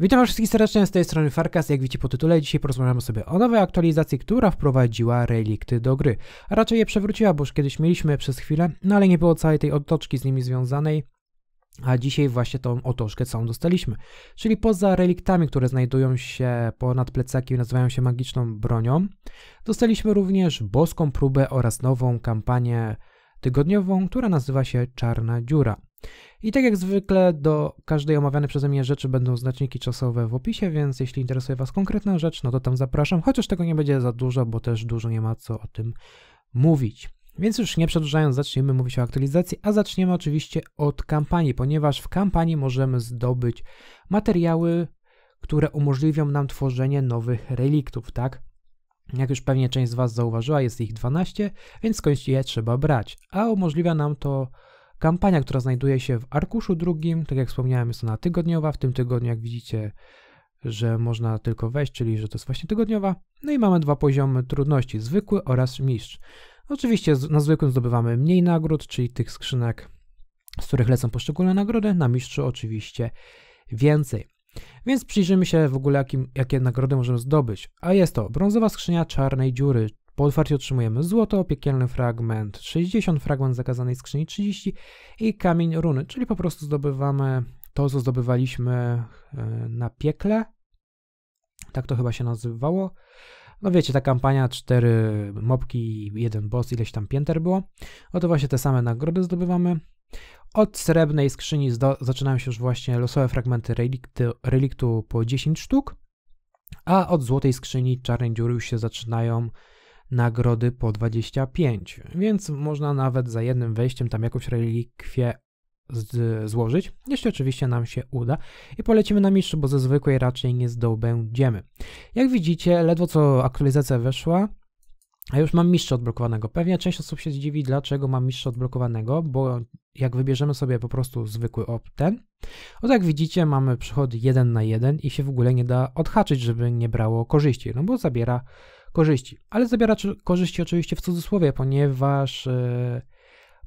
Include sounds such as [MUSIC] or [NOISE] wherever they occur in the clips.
Witam wszystkich serdecznie, z tej strony Farkas. Jak widzicie po tytule, dzisiaj porozmawiamy sobie o nowej aktualizacji, która wprowadziła relikty do gry. A raczej je przewróciła, bo już kiedyś mieliśmy przez chwilę, no ale nie było całej tej otoczki z nimi związanej. A dzisiaj właśnie tą otoczkę całą dostaliśmy. Czyli poza reliktami, które znajdują się ponad plecakiem i nazywają się magiczną bronią, dostaliśmy również boską próbę oraz nową kampanię tygodniową, która nazywa się Czarna Dziura. I tak jak zwykle do każdej omawianej przeze mnie rzeczy będą znaczniki czasowe w opisie, więc jeśli interesuje Was konkretna rzecz, no to tam zapraszam, chociaż tego nie będzie za dużo, bo też dużo nie ma co o tym mówić. Więc już nie przedłużając, zaczniemy mówić o aktualizacji, a zaczniemy oczywiście od kampanii, ponieważ w kampanii możemy zdobyć materiały, które umożliwią nam tworzenie nowych reliktów, tak? Jak już pewnie część z Was zauważyła, jest ich 12, więc skądś je trzeba brać, a umożliwia nam to Kampania, która znajduje się w arkuszu drugim, tak jak wspomniałem, jest ona tygodniowa. W tym tygodniu, jak widzicie, że można tylko wejść, czyli że to jest właśnie tygodniowa. No i mamy dwa poziomy trudności, zwykły oraz mistrz. Oczywiście na zwykłym zdobywamy mniej nagród, czyli tych skrzynek, z których lecą poszczególne nagrody, na mistrzu oczywiście więcej. Więc przyjrzymy się w ogóle, jakim, jakie nagrody możemy zdobyć. A jest to brązowa skrzynia czarnej dziury, po otwarciu otrzymujemy złoto, piekielny fragment 60, fragment zakazanej skrzyni 30 i kamień runy, czyli po prostu zdobywamy to, co zdobywaliśmy e, na piekle. Tak to chyba się nazywało. No wiecie, ta kampania, cztery mopki, jeden boss, ileś tam pięter było. No to właśnie te same nagrody zdobywamy. Od srebrnej skrzyni zaczynają się już właśnie losowe fragmenty relikty, reliktu po 10 sztuk, a od złotej skrzyni czarnej dziury już się zaczynają nagrody po 25, więc można nawet za jednym wejściem tam jakąś relikwię z, złożyć, jeśli oczywiście nam się uda i polecimy na mistrzu, bo ze zwykłej raczej nie zdobędziemy. Jak widzicie, ledwo co aktualizacja weszła, a już mam mistrza odblokowanego. Pewnie część osób się zdziwi, dlaczego mam mistrza odblokowanego, bo jak wybierzemy sobie po prostu zwykły opten, o tak jak widzicie mamy przychody 1 na 1 i się w ogóle nie da odhaczyć, żeby nie brało korzyści, no bo zabiera korzyści. Ale zabiera korzyści oczywiście w cudzysłowie, ponieważ e,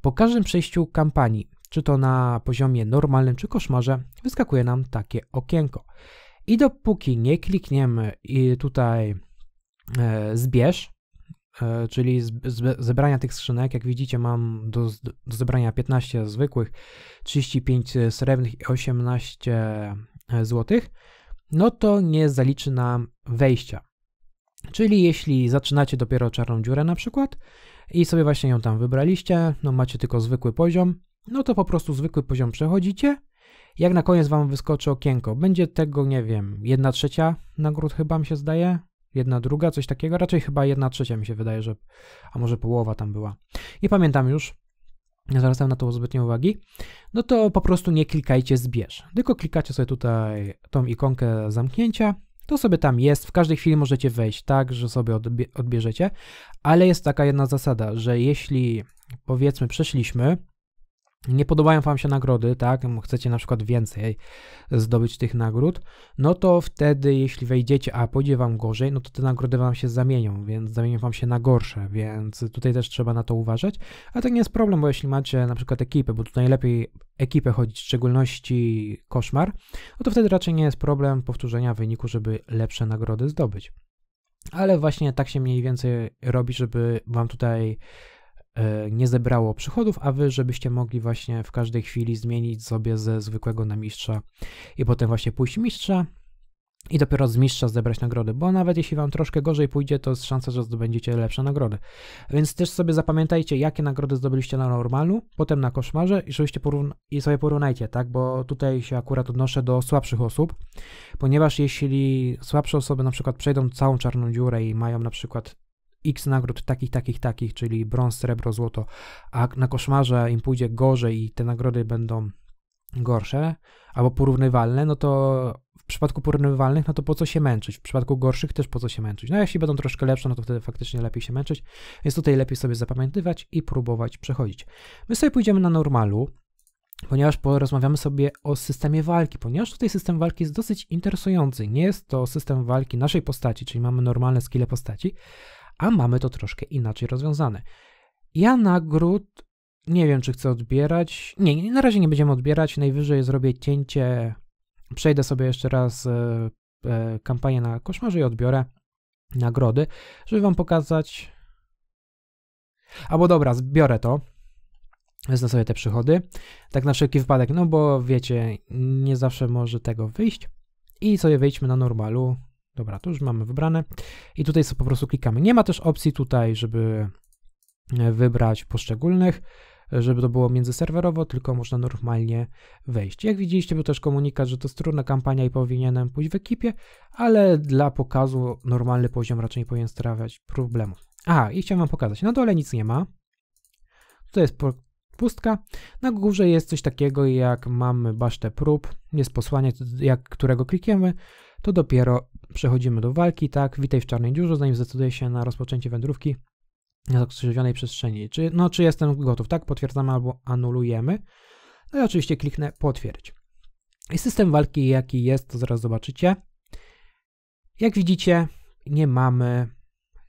po każdym przejściu kampanii, czy to na poziomie normalnym, czy koszmarze, wyskakuje nam takie okienko. I dopóki nie klikniemy i tutaj e, zbierz, e, czyli zebrania tych skrzynek. Jak widzicie, mam do, do zebrania 15 zwykłych, 35 srebrnych i 18 złotych. No to nie zaliczy nam wejścia. Czyli jeśli zaczynacie dopiero czarną dziurę na przykład i sobie właśnie ją tam wybraliście, no macie tylko zwykły poziom, no to po prostu zwykły poziom przechodzicie. Jak na koniec wam wyskoczy okienko, będzie tego, nie wiem, jedna trzecia nagród chyba mi się zdaje, jedna druga, coś takiego, raczej chyba jedna trzecia mi się wydaje, że, a może połowa tam była. Nie pamiętam już, nie zwracam na to zbytnie uwagi, no to po prostu nie klikajcie zbierz, tylko klikacie sobie tutaj tą ikonkę zamknięcia to sobie tam jest, w każdej chwili możecie wejść, tak, że sobie odbie odbierzecie, ale jest taka jedna zasada, że jeśli powiedzmy przeszliśmy nie podobają Wam się nagrody, tak, chcecie na przykład więcej zdobyć tych nagród, no to wtedy, jeśli wejdziecie, a pójdzie Wam gorzej, no to te nagrody Wam się zamienią, więc zamienią Wam się na gorsze, więc tutaj też trzeba na to uważać, Ale to nie jest problem, bo jeśli macie na przykład ekipę, bo tutaj lepiej ekipę chodzić, w szczególności koszmar, no to wtedy raczej nie jest problem powtórzenia wyniku, żeby lepsze nagrody zdobyć. Ale właśnie tak się mniej więcej robi, żeby Wam tutaj E, nie zebrało przychodów, a wy, żebyście mogli właśnie w każdej chwili zmienić sobie ze zwykłego na mistrza i potem właśnie pójść mistrza i dopiero z mistrza zebrać nagrody. bo nawet jeśli wam troszkę gorzej pójdzie, to jest szansa, że zdobędziecie lepsze nagrody. Więc też sobie zapamiętajcie, jakie nagrody zdobyliście na normalu, potem na koszmarze i, żebyście porówna- i sobie porównajcie, tak? Bo tutaj się akurat odnoszę do słabszych osób, ponieważ jeśli słabsze osoby na przykład przejdą całą czarną dziurę i mają na przykład x nagród takich, takich, takich, czyli brąz, srebro, złoto, a na koszmarze im pójdzie gorzej i te nagrody będą gorsze albo porównywalne, no to w przypadku porównywalnych, no to po co się męczyć? W przypadku gorszych też po co się męczyć? No jeśli będą troszkę lepsze, no to wtedy faktycznie lepiej się męczyć, więc tutaj lepiej sobie zapamiętywać i próbować przechodzić. My sobie pójdziemy na normalu, ponieważ porozmawiamy sobie o systemie walki, ponieważ tutaj system walki jest dosyć interesujący. Nie jest to system walki naszej postaci, czyli mamy normalne skille postaci, a mamy to troszkę inaczej rozwiązane. Ja nagród nie wiem, czy chcę odbierać. Nie, na razie nie będziemy odbierać. Najwyżej zrobię cięcie. Przejdę sobie jeszcze raz e, e, kampanię na koszmarze i odbiorę nagrody, żeby wam pokazać. Albo dobra, zbiorę to. Wezmę sobie te przychody. Tak na wszelki wypadek, no bo wiecie, nie zawsze może tego wyjść. I sobie wejdźmy na normalu. Dobra, to już mamy wybrane. I tutaj sobie po prostu klikamy. Nie ma też opcji tutaj, żeby e, wybrać poszczególnych, e, żeby to było międzyserwerowo, tylko można normalnie wejść. Jak widzieliście, był też komunikat, że to jest trudna kampania i powinienem pójść w ekipie, ale dla pokazu normalny poziom raczej nie powinien stawiać problemów. Aha, i chciałem wam pokazać. Na dole nic nie ma. Tutaj jest pustka. Na górze jest coś takiego jak mamy basztę prób, jest posłanie, jak, którego klikiemy, to dopiero przechodzimy do walki, tak, witaj w czarnej dziurze, zanim zdecyduję się na rozpoczęcie wędrówki na skrzyżowanej przestrzeni. Czy, no, czy jestem gotów, tak, potwierdzamy albo anulujemy. No i oczywiście kliknę potwierdź. I system walki jaki jest, to zaraz zobaczycie. Jak widzicie, nie mamy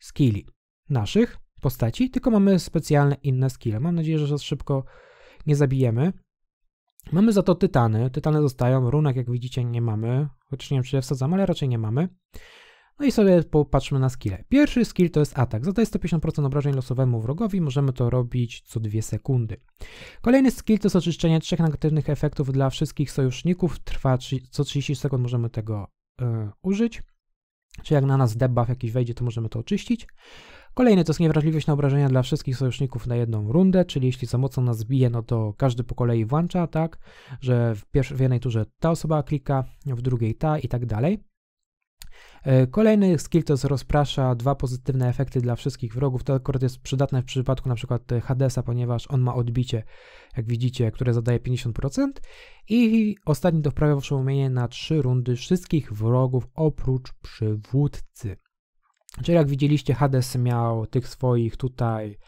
skilli naszych postaci, tylko mamy specjalne inne skille. Mam nadzieję, że szybko nie zabijemy Mamy za to tytany. Tytany zostają. Runek, jak widzicie, nie mamy. Chociaż nie wiem, czy je ale raczej nie mamy. No i sobie popatrzmy na skille. Pierwszy skill to jest atak. Zadaje 150% obrażeń losowemu wrogowi. Możemy to robić co dwie sekundy. Kolejny skill to jest oczyszczenie trzech negatywnych efektów dla wszystkich sojuszników. Trwa co 30 sekund możemy tego y, użyć czy jak na nas debuff jakiś wejdzie, to możemy to oczyścić. Kolejny to jest niewrażliwość na obrażenia dla wszystkich sojuszników na jedną rundę, czyli jeśli za mocno nas bije, no to każdy po kolei włącza, tak, że w, pierwszej, w jednej turze ta osoba klika, w drugiej ta i tak dalej. E, kolejny skill to jest rozprasza dwa pozytywne efekty dla wszystkich wrogów. To akurat jest przydatne w przypadku na przykład e, Hadesa, ponieważ on ma odbicie, jak widzicie, które zadaje 50%. I ostatni to wprawia w umienie na trzy rundy wszystkich wrogów oprócz przywódcy. Czyli jak widzieliście, Hades miał tych swoich tutaj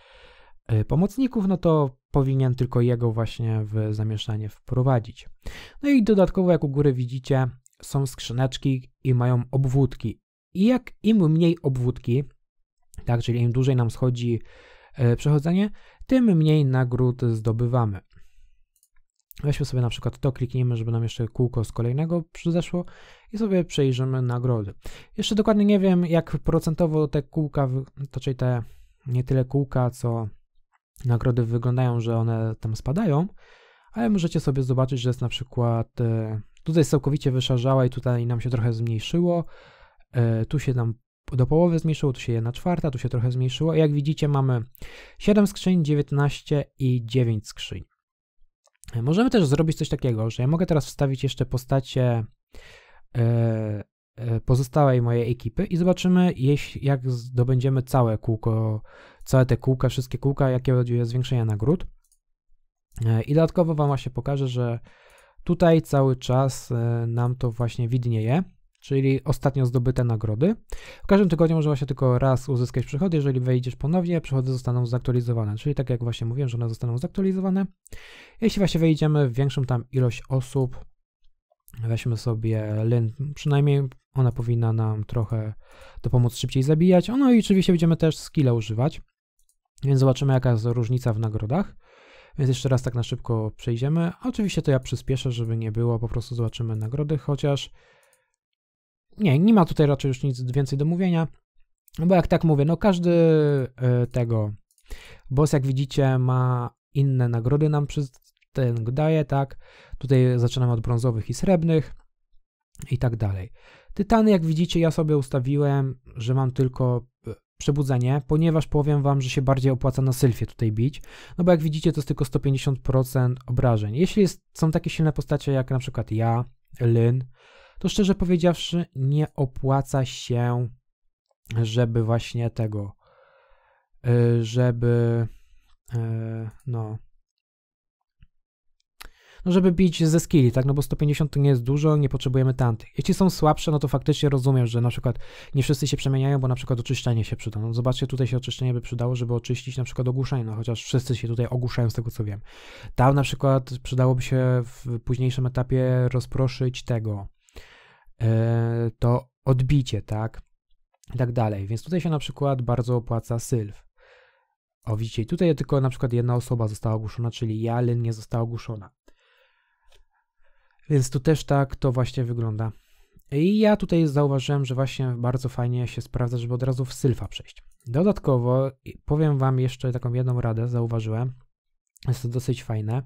e, pomocników, no to powinien tylko jego właśnie w zamieszanie wprowadzić. No i dodatkowo, jak u góry widzicie, są skrzyneczki i mają obwódki. I jak im mniej obwódki, tak, czyli im dłużej nam schodzi e, przechodzenie, tym mniej nagród zdobywamy. Weźmy sobie na przykład to, klikniemy, żeby nam jeszcze kółko z kolejnego przyzeszło i sobie przejrzymy nagrody. Jeszcze dokładnie nie wiem, jak procentowo te kółka, to czyli te nie tyle kółka, co nagrody wyglądają, że one tam spadają, ale możecie sobie zobaczyć, że jest na przykład e, Tutaj jest całkowicie wyszarzała i tutaj nam się trochę zmniejszyło. E, tu się nam do połowy zmniejszyło, tu się jedna czwarta, tu się trochę zmniejszyło. Jak widzicie mamy 7 skrzyń, 19 i 9 skrzyń. E, możemy też zrobić coś takiego, że ja mogę teraz wstawić jeszcze postacie e, pozostałej mojej ekipy i zobaczymy, jeśli, jak zdobędziemy całe kółko, całe te kółka, wszystkie kółka, jakie jest zwiększenia nagród. I dodatkowo Wam właśnie pokażę, że Tutaj cały czas e, nam to właśnie widnieje, czyli ostatnio zdobyte nagrody. W każdym tygodniu można właśnie tylko raz uzyskać przychody, jeżeli wejdziesz ponownie, przychody zostaną zaktualizowane, czyli tak jak właśnie mówiłem, że one zostaną zaktualizowane. Jeśli właśnie wejdziemy w większą tam ilość osób, weźmy sobie lyn, przynajmniej ona powinna nam trochę to pomóc szybciej zabijać, no i oczywiście będziemy też skilla używać, więc zobaczymy jaka jest różnica w nagrodach. Więc jeszcze raz tak na szybko przejdziemy. oczywiście to ja przyspieszę, żeby nie było, po prostu zobaczymy nagrody, chociaż nie, nie ma tutaj raczej już nic więcej do mówienia. Bo jak tak mówię, no każdy e, tego boss, jak widzicie, ma inne nagrody nam przy ten daje, tak? Tutaj zaczynamy od brązowych i srebrnych i tak dalej. Tytany, jak widzicie, ja sobie ustawiłem, że mam tylko przebudzenie, ponieważ powiem Wam, że się bardziej opłaca na sylfie tutaj bić, no bo jak widzicie to jest tylko 150% obrażeń. Jeśli jest, są takie silne postacie jak na przykład ja, Lyn, to szczerze powiedziawszy nie opłaca się, żeby właśnie tego, y, żeby y, no no żeby bić ze skilli, tak, no bo 150 to nie jest dużo, nie potrzebujemy tanty. Jeśli są słabsze, no to faktycznie rozumiem, że na przykład nie wszyscy się przemieniają, bo na przykład oczyszczenie się przyda. No zobaczcie, tutaj się oczyszczenie by przydało, żeby oczyścić na przykład ogłuszenie, no chociaż wszyscy się tutaj ogłuszają z tego co wiem. Tam na przykład przydałoby się w późniejszym etapie rozproszyć tego, yy, to odbicie, tak, i tak dalej. Więc tutaj się na przykład bardzo opłaca sylw. O widzicie, tutaj tylko na przykład jedna osoba została ogłuszona, czyli ja, Lynn nie została ogłuszona. Więc tu też tak to właśnie wygląda. I ja tutaj zauważyłem, że właśnie bardzo fajnie się sprawdza, żeby od razu w sylfa przejść. Dodatkowo powiem Wam jeszcze taką jedną radę, zauważyłem, jest to dosyć fajne,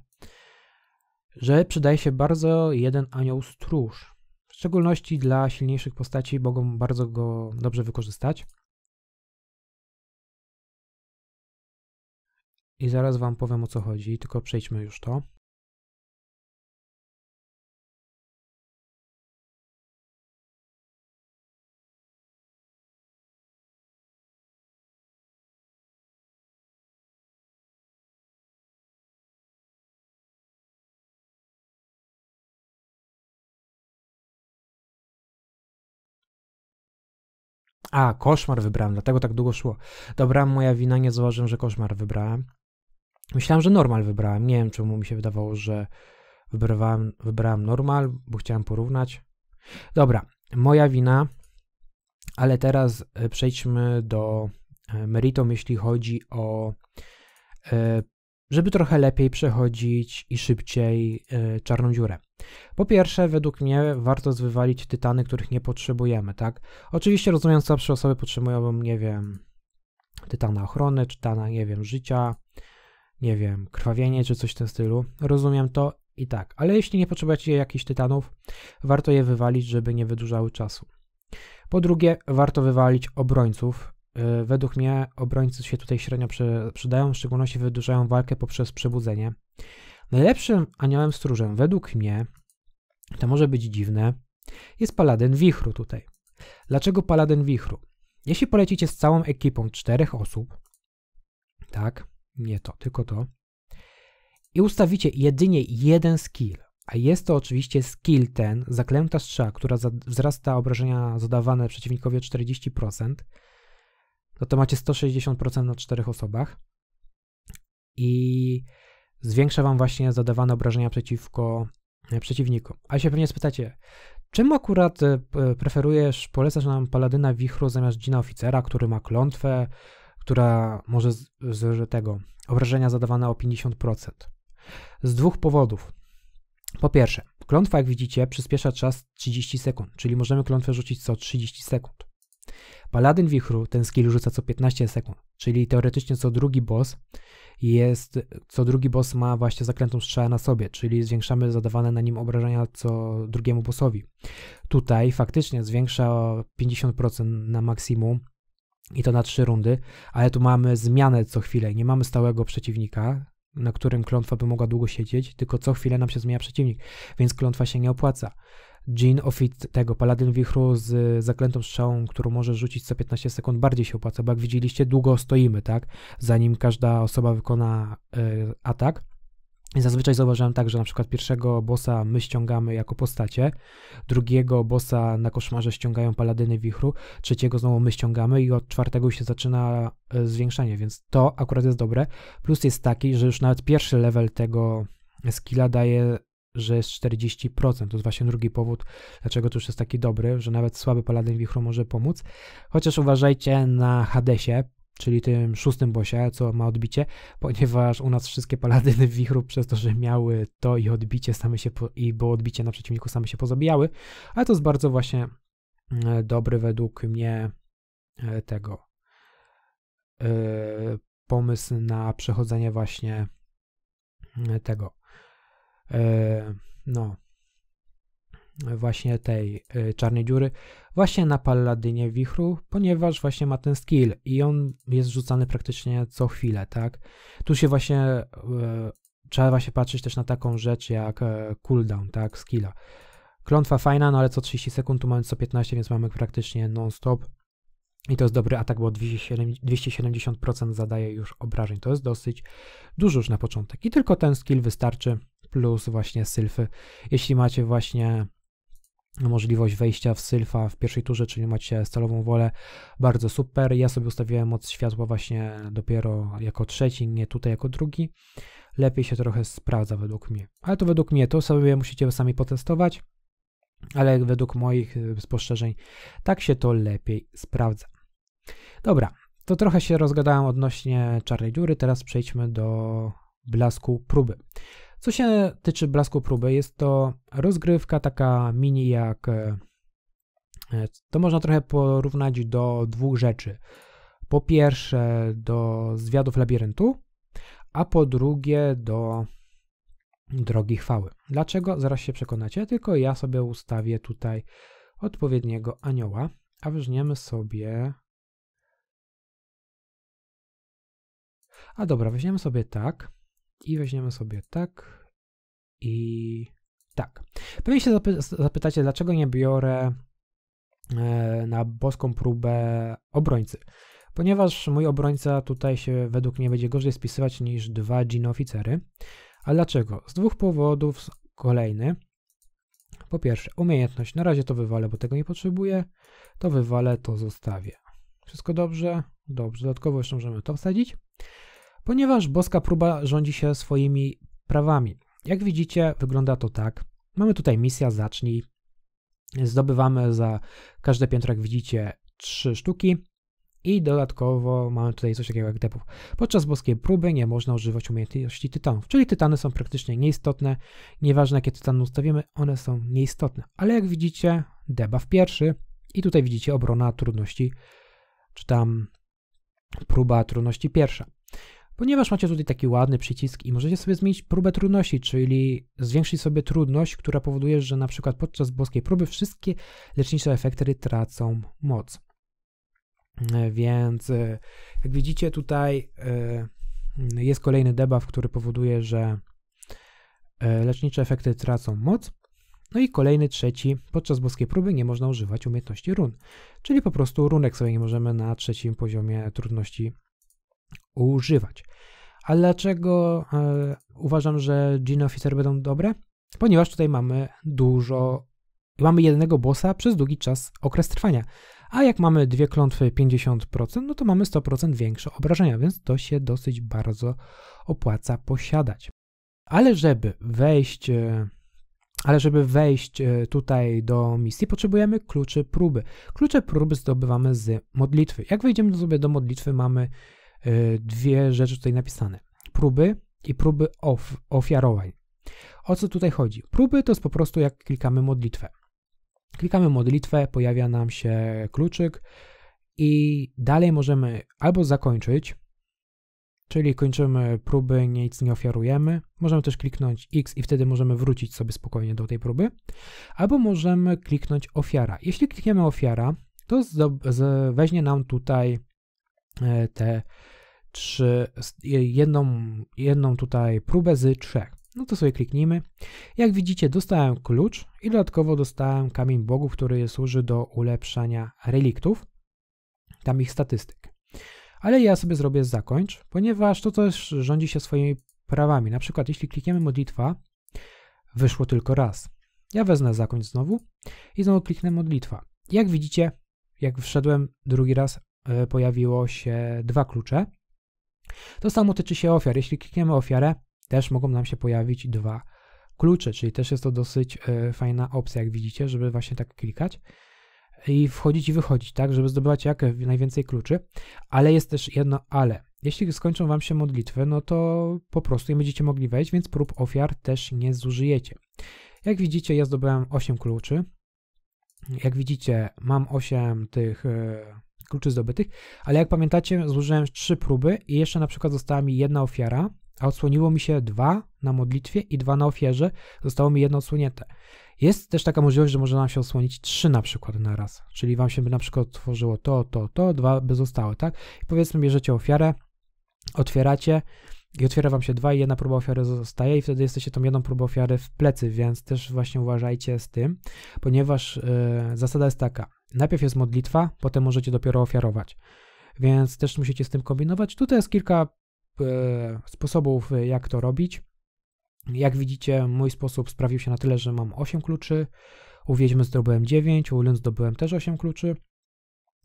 że przydaje się bardzo jeden anioł stróż. W szczególności dla silniejszych postaci mogą bardzo go dobrze wykorzystać. I zaraz Wam powiem o co chodzi, tylko przejdźmy już to. A, koszmar wybrałem, dlatego tak długo szło. Dobra, moja wina, nie zauważyłem, że koszmar wybrałem. Myślałem, że normal wybrałem. Nie wiem, czemu mi się wydawało, że wybrałem, wybrałem normal, bo chciałem porównać. Dobra, moja wina, ale teraz e, przejdźmy do e, meritum, jeśli chodzi o e, żeby trochę lepiej przechodzić i szybciej yy, czarną dziurę. Po pierwsze, według mnie warto zwywalić tytany, których nie potrzebujemy, tak? Oczywiście rozumiem, że przy osoby potrzebują, nie wiem, tytana ochrony, tytana, nie wiem, życia, nie wiem, krwawienie czy coś w tym stylu. Rozumiem to i tak, ale jeśli nie potrzebujecie jakichś tytanów, warto je wywalić, żeby nie wydłużały czasu. Po drugie, warto wywalić obrońców, Y, według mnie obrońcy się tutaj średnio przydają, w szczególności wydłużają walkę poprzez przebudzenie. Najlepszym aniołem stróżem według mnie, to może być dziwne, jest paladyn wichru tutaj. Dlaczego paladyn wichru? Jeśli polecicie z całą ekipą czterech osób, tak, nie to, tylko to, i ustawicie jedynie jeden skill, a jest to oczywiście skill ten, zaklęta strzała, która wzrasta obrażenia zadawane przeciwnikowi o 40%, no to macie 160% na 4 osobach i zwiększa wam właśnie zadawane obrażenia przeciwko e, przeciwnikom. A się pewnie spytacie, czym akurat e, preferujesz, polecasz nam Paladyna Wichru zamiast Dzina Oficera, który ma klątwę, która może z, z tego obrażenia zadawane o 50%? Z dwóch powodów. Po pierwsze, klątwa, jak widzicie, przyspiesza czas 30 sekund, czyli możemy klątwę rzucić co 30 sekund. Paladyn Wichru ten skill rzuca co 15 sekund, czyli teoretycznie co drugi boss jest, co drugi boss ma właśnie zaklętą strzałę na sobie, czyli zwiększamy zadawane na nim obrażenia co drugiemu bossowi. Tutaj faktycznie zwiększa 50% na maksimum i to na 3 rundy, ale tu mamy zmianę co chwilę, nie mamy stałego przeciwnika, na którym klątwa by mogła długo siedzieć, tylko co chwilę nam się zmienia przeciwnik, więc klątwa się nie opłaca. Jean Offit, tego Paladyn Wichru z zaklętą strzałą, którą może rzucić co 15 sekund, bardziej się opłaca, bo jak widzieliście, długo stoimy, tak? Zanim każda osoba wykona y, atak. I zazwyczaj zauważyłem tak, że na przykład pierwszego bossa my ściągamy jako postacie, drugiego bossa na koszmarze ściągają paladyny wichru, trzeciego znowu my ściągamy i od czwartego już się zaczyna e, zwiększanie, więc to akurat jest dobre. Plus jest taki, że już nawet pierwszy level tego skilla daje że jest 40%. To jest właśnie drugi powód, dlaczego to już jest taki dobry, że nawet słaby paladyn wichru może pomóc. Chociaż uważajcie na Hadesie, czyli tym szóstym bosie, co ma odbicie, [LAUGHS] ponieważ u nas wszystkie paladyny wichru przez to, że miały to i odbicie same się po, i było odbicie na przeciwniku same się pozabijały, ale to jest bardzo właśnie e, dobry według mnie e, tego yy, pomysł na przechodzenie właśnie tego E, no właśnie tej e, czarnej dziury, właśnie na paladynie Wichru, ponieważ właśnie ma ten skill i on jest rzucany praktycznie co chwilę, tak? Tu się właśnie e, trzeba właśnie patrzeć też na taką rzecz jak cooldown, tak? Skilla. Klątwa fajna, no ale co 30 sekund, tu mamy co 15, więc mamy praktycznie non-stop. I to jest dobry atak, bo 270% zadaje już obrażeń. To jest dosyć dużo już na początek. I tylko ten skill wystarczy plus właśnie sylfy. Jeśli macie właśnie możliwość wejścia w sylfa w pierwszej turze, czyli macie stalową wolę, bardzo super. Ja sobie ustawiłem moc światła właśnie dopiero jako trzeci, nie tutaj jako drugi. Lepiej się trochę sprawdza według mnie. Ale to według mnie, to sobie musicie sami potestować, ale według moich y, spostrzeżeń tak się to lepiej sprawdza. Dobra, to trochę się rozgadałem odnośnie czarnej dziury, teraz przejdźmy do blasku próby. Co się tyczy blasku próby, jest to rozgrywka taka mini jak. E, e, to można trochę porównać do dwóch rzeczy. Po pierwsze, do zwiadów labiryntu, a po drugie, do drogi chwały. Dlaczego? Zaraz się przekonacie, tylko ja sobie ustawię tutaj odpowiedniego anioła, a weźmiemy sobie. A dobra, weźmiemy sobie tak i weźmiemy sobie tak i tak. Pewnie się zapy zapytacie, dlaczego nie biorę e, na boską próbę obrońcy. Ponieważ mój obrońca tutaj się według mnie będzie gorzej spisywać niż dwa dżin oficery. A dlaczego? Z dwóch powodów kolejny. Po pierwsze, umiejętność. Na razie to wywalę, bo tego nie potrzebuję. To wywalę, to zostawię. Wszystko dobrze? Dobrze. Dodatkowo jeszcze możemy to wsadzić ponieważ boska próba rządzi się swoimi prawami. Jak widzicie, wygląda to tak. Mamy tutaj misja zacznij. Zdobywamy za każde piętro, jak widzicie, trzy sztuki. I dodatkowo mamy tutaj coś takiego jak depów. Podczas boskiej próby nie można używać umiejętności tytanów, czyli tytany są praktycznie nieistotne. Nieważne jakie tytany ustawimy, one są nieistotne. Ale jak widzicie, debuff pierwszy i tutaj widzicie obrona trudności, czy tam próba trudności pierwsza. Ponieważ macie tutaj taki ładny przycisk i możecie sobie zmienić próbę trudności, czyli zwiększyć sobie trudność, która powoduje, że na przykład podczas boskiej próby wszystkie lecznicze efekty tracą moc. E, więc e, jak widzicie tutaj e, jest kolejny debuff, który powoduje, że lecznicze efekty tracą moc. No i kolejny, trzeci, podczas boskiej próby nie można używać umiejętności run, czyli po prostu runek sobie nie możemy na trzecim poziomie trudności używać. A dlaczego e, uważam, że Gene Officer będą dobre? Ponieważ tutaj mamy dużo, mamy jednego bossa przez długi czas okres trwania. A jak mamy dwie klątwy 50%, no to mamy 100% większe obrażenia, więc to się dosyć bardzo opłaca posiadać. Ale żeby wejść, e, ale żeby wejść e, tutaj do misji, potrzebujemy kluczy próby. Klucze próby zdobywamy z modlitwy. Jak wejdziemy sobie do modlitwy, mamy Y, dwie rzeczy tutaj napisane. Próby i próby of, ofiarowań. O co tutaj chodzi? Próby to jest po prostu jak klikamy modlitwę. Klikamy modlitwę, pojawia nam się kluczyk i dalej możemy albo zakończyć, czyli kończymy próby, nic nie ofiarujemy. Możemy też kliknąć X i wtedy możemy wrócić sobie spokojnie do tej próby, albo możemy kliknąć ofiara. Jeśli klikniemy ofiara, to weźmie nam tutaj E, te trzy, jedną, jedną tutaj próbę z trzech. No to sobie kliknijmy. Jak widzicie, dostałem klucz i dodatkowo dostałem kamień bogów, który służy do ulepszania reliktów, tam ich statystyk. Ale ja sobie zrobię zakończ, ponieważ to też rządzi się swoimi prawami. Na przykład, jeśli klikniemy modlitwa, wyszło tylko raz. Ja wezmę zakończ znowu i znowu kliknę modlitwa. Jak widzicie, jak wszedłem drugi raz, E, pojawiło się dwa klucze. To samo tyczy się ofiar. Jeśli klikniemy ofiarę, też mogą nam się pojawić dwa klucze, czyli też jest to dosyć e, fajna opcja, jak widzicie, żeby właśnie tak klikać i wchodzić i wychodzić, tak, żeby zdobywać jak najwięcej kluczy, ale jest też jedno ale. Jeśli skończą Wam się modlitwy, no to po prostu nie będziecie mogli wejść, więc prób ofiar też nie zużyjecie. Jak widzicie, ja zdobyłem 8 kluczy. Jak widzicie, mam 8 tych e, kluczy zdobytych, ale jak pamiętacie, złożyłem trzy próby i jeszcze na przykład została mi jedna ofiara, a odsłoniło mi się dwa na modlitwie i dwa na ofierze, zostało mi jedno odsłonięte. Jest też taka możliwość, że może nam się odsłonić trzy na przykład na raz, czyli wam się by na przykład tworzyło to, to, to, dwa by zostały, tak? I powiedzmy bierzecie ofiarę, otwieracie, i otwiera wam się dwa i jedna próba ofiary zostaje i wtedy jesteście tą jedną próbą ofiary w plecy, więc też właśnie uważajcie z tym, ponieważ yy, zasada jest taka, najpierw jest modlitwa, potem możecie dopiero ofiarować, więc też musicie z tym kombinować. Tutaj jest kilka yy, sposobów, e, jak to robić. Jak widzicie, mój sposób sprawił się na tyle, że mam 8 kluczy, u Wiedźmy zdobyłem 9, u Lund zdobyłem też 8 kluczy,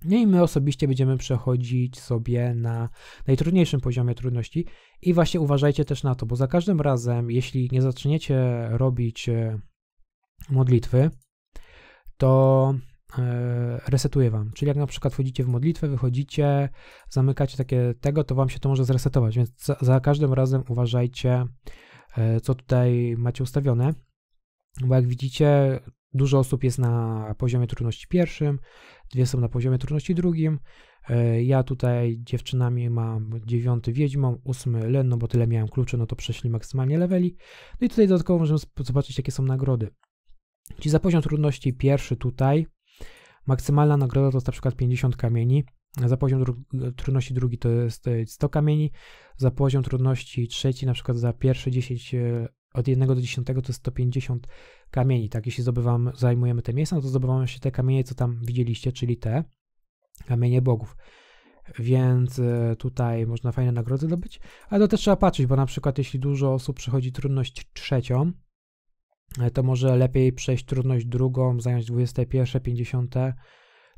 no i my osobiście będziemy przechodzić sobie na najtrudniejszym poziomie trudności i właśnie uważajcie też na to, bo za każdym razem, jeśli nie zaczniecie robić e, modlitwy, to e, resetuje wam. Czyli jak na przykład wchodzicie w modlitwę, wychodzicie, zamykacie takie tego, to wam się to może zresetować, więc za, za każdym razem uważajcie, e, co tutaj macie ustawione, bo jak widzicie, Dużo osób jest na poziomie trudności pierwszym, dwie są na poziomie trudności drugim. E, ja tutaj dziewczynami mam dziewiąty Wiedźmą, ósmy Len, no bo tyle miałem kluczy, no to przeszli maksymalnie leveli. No i tutaj dodatkowo możemy zobaczyć, jakie są nagrody. Czyli za poziom trudności pierwszy tutaj maksymalna nagroda to jest na przykład 50 kamieni, za poziom dru trudności drugi to jest 100 kamieni, za poziom trudności trzeci na przykład za pierwsze 10 od 1 do 10 to jest 150 kamieni, tak? Jeśli zdobywam, zajmujemy te miejsca, no to zdobywamy się te kamienie, co tam widzieliście, czyli te kamienie bogów. Więc e, tutaj można fajne nagrody dobyć, ale to też trzeba patrzeć, bo na przykład jeśli dużo osób przechodzi trudność trzecią, e, to może lepiej przejść trudność drugą, zająć 21, 50,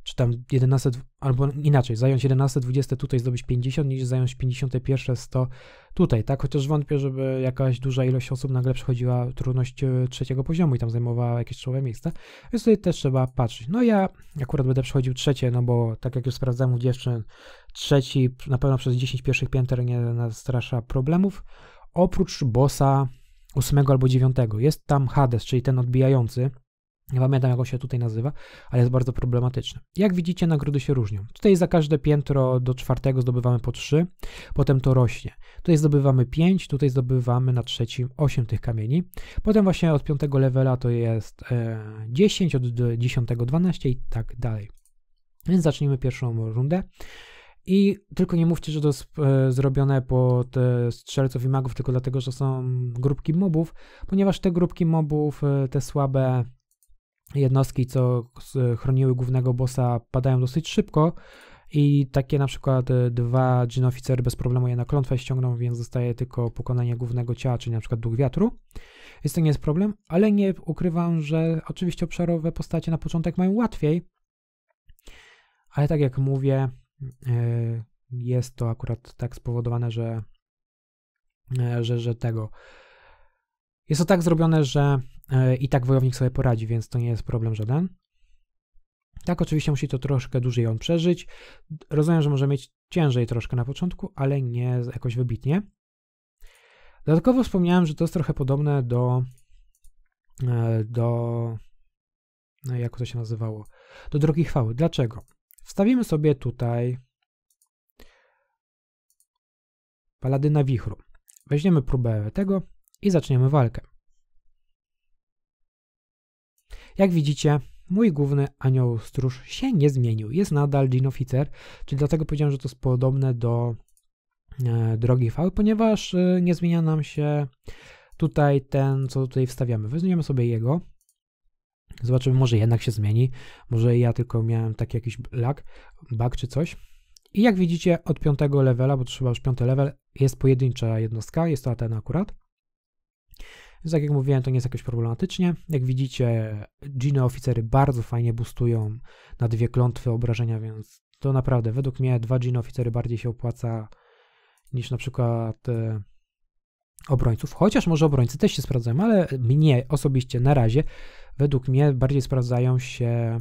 czy tam 11, albo inaczej, zająć 11, 20 tutaj zdobyć 50, niż zająć 51, 100 tutaj, tak? Chociaż wątpię, żeby jakaś duża ilość osób nagle przechodziła trudność e, trzeciego poziomu i tam zajmowała jakieś czołowe miejsca, więc tutaj też trzeba patrzeć. No ja akurat będę przechodził trzecie, no bo tak jak już sprawdzałem u dziewczyn, trzeci na pewno przez 10 pierwszych pięter nie nastrasza problemów, oprócz bossa ósmego albo dziewiątego. Jest tam Hades, czyli ten odbijający, nie pamiętam, jak on się tutaj nazywa, ale jest bardzo problematyczne. Jak widzicie, nagrody się różnią. Tutaj za każde piętro do czwartego zdobywamy po trzy, potem to rośnie. Tutaj zdobywamy pięć, tutaj zdobywamy na trzecim osiem tych kamieni. Potem właśnie od piątego levela to jest e, dziesięć, od dziesiątego dwanaście i tak dalej. Więc zacznijmy pierwszą rundę. I tylko nie mówcie, że to jest zrobione pod strzelców i magów, tylko dlatego, że są grupki mobów, ponieważ te grupki mobów, e, te słabe jednostki, co chroniły głównego bossa, padają dosyć szybko. I takie na przykład e, dwa oficery bez problemu je na klątwę ściągną, więc zostaje tylko pokonanie głównego ciała, czyli na przykład duch wiatru. Więc to nie jest problem, ale nie ukrywam, że oczywiście obszarowe postacie na początek mają łatwiej, ale tak jak mówię, e, jest to akurat tak spowodowane, że, e, że, że tego. Jest to tak zrobione, że E, i tak wojownik sobie poradzi, więc to nie jest problem żaden. Tak, oczywiście musi to troszkę dłużej on przeżyć. Rozumiem, że może mieć ciężej troszkę na początku, ale nie jakoś wybitnie. Dodatkowo wspomniałem, że to jest trochę podobne do. E, do. No, jak to się nazywało? Do drogi chwały. Dlaczego? Wstawimy sobie tutaj paladyna wichru. Weźmiemy próbę tego i zaczniemy walkę. Jak widzicie, mój główny anioł stróż się nie zmienił. Jest nadal Dinoficer, czyli dlatego powiedziałem, że to jest podobne do e, drogi V, ponieważ e, nie zmienia nam się tutaj ten, co tutaj wstawiamy. Weźmiemy sobie jego. Zobaczymy, może jednak się zmieni. Może ja tylko miałem taki jakiś lag, bug czy coś. I jak widzicie, od piątego levela, bo trzeba już piąty level, jest pojedyncza jednostka, jest to Atena akurat. Więc tak jak mówiłem, to nie jest jakoś problematycznie. Jak widzicie, Gino oficery bardzo fajnie boostują na dwie klątwy obrażenia, więc to naprawdę według mnie dwa Gino oficery bardziej się opłaca niż na przykład e, obrońców. Chociaż może obrońcy też się sprawdzają, ale mnie osobiście na razie według mnie bardziej sprawdzają się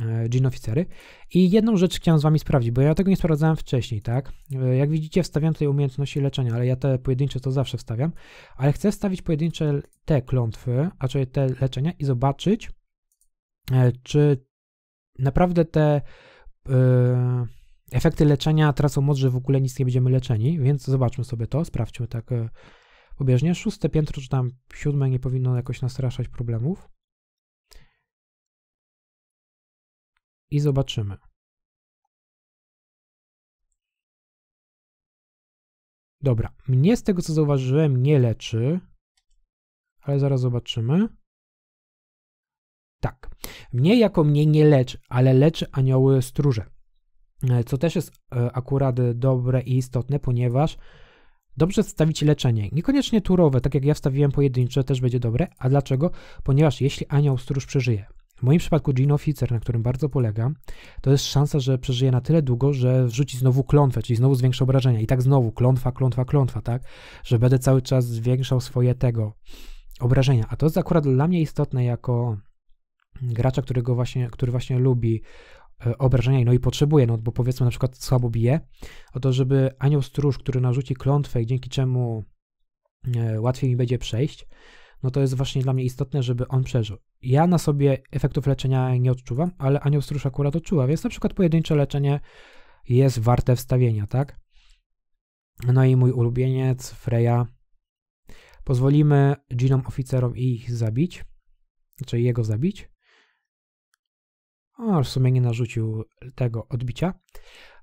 E, oficery I jedną rzecz chciałem z wami sprawdzić, bo ja tego nie sprawdzałem wcześniej, tak? E, jak widzicie, wstawiam tutaj umiejętności leczenia, ale ja te pojedyncze to zawsze wstawiam, ale chcę wstawić pojedyncze te klątwy, a czyli te leczenia i zobaczyć, e, czy naprawdę te yy, efekty leczenia tracą moc, że w ogóle nic nie będziemy leczeni, więc zobaczmy sobie to, sprawdźmy tak pobieżnie. Szóste piętro, czy tam siódme nie powinno jakoś nastraszać problemów. i zobaczymy. Dobra, mnie z tego co zauważyłem nie leczy, ale zaraz zobaczymy. Tak, mnie jako mnie nie leczy, ale leczy anioły stróże. E, co też jest e, akurat dobre i istotne, ponieważ dobrze wstawić leczenie. Niekoniecznie turowe, tak jak ja wstawiłem pojedyncze, też będzie dobre. A dlaczego? Ponieważ jeśli anioł stróż przeżyje, w moim przypadku Gene Officer, na którym bardzo polegam, to jest szansa, że przeżyje na tyle długo, że wrzuci znowu klątwę, czyli znowu zwiększa obrażenia. I tak znowu klątwa, klątwa, klątwa, tak? Że będę cały czas zwiększał swoje tego obrażenia. A to jest akurat dla mnie istotne jako gracza, którego właśnie, który właśnie lubi e, obrażenia, no i potrzebuje, no bo powiedzmy na przykład słabo bije, o to, żeby anioł stróż, który narzuci klątwę i dzięki czemu e, łatwiej mi będzie przejść, no to jest właśnie dla mnie istotne, żeby on przeżył. Ja na sobie efektów leczenia nie odczuwam, ale anioł stróż akurat odczuwa, więc na przykład pojedyncze leczenie jest warte wstawienia, tak? No i mój ulubieniec, Freya. Pozwolimy Ginom oficerom ich zabić, znaczy jego zabić. O, w sumie nie narzucił tego odbicia.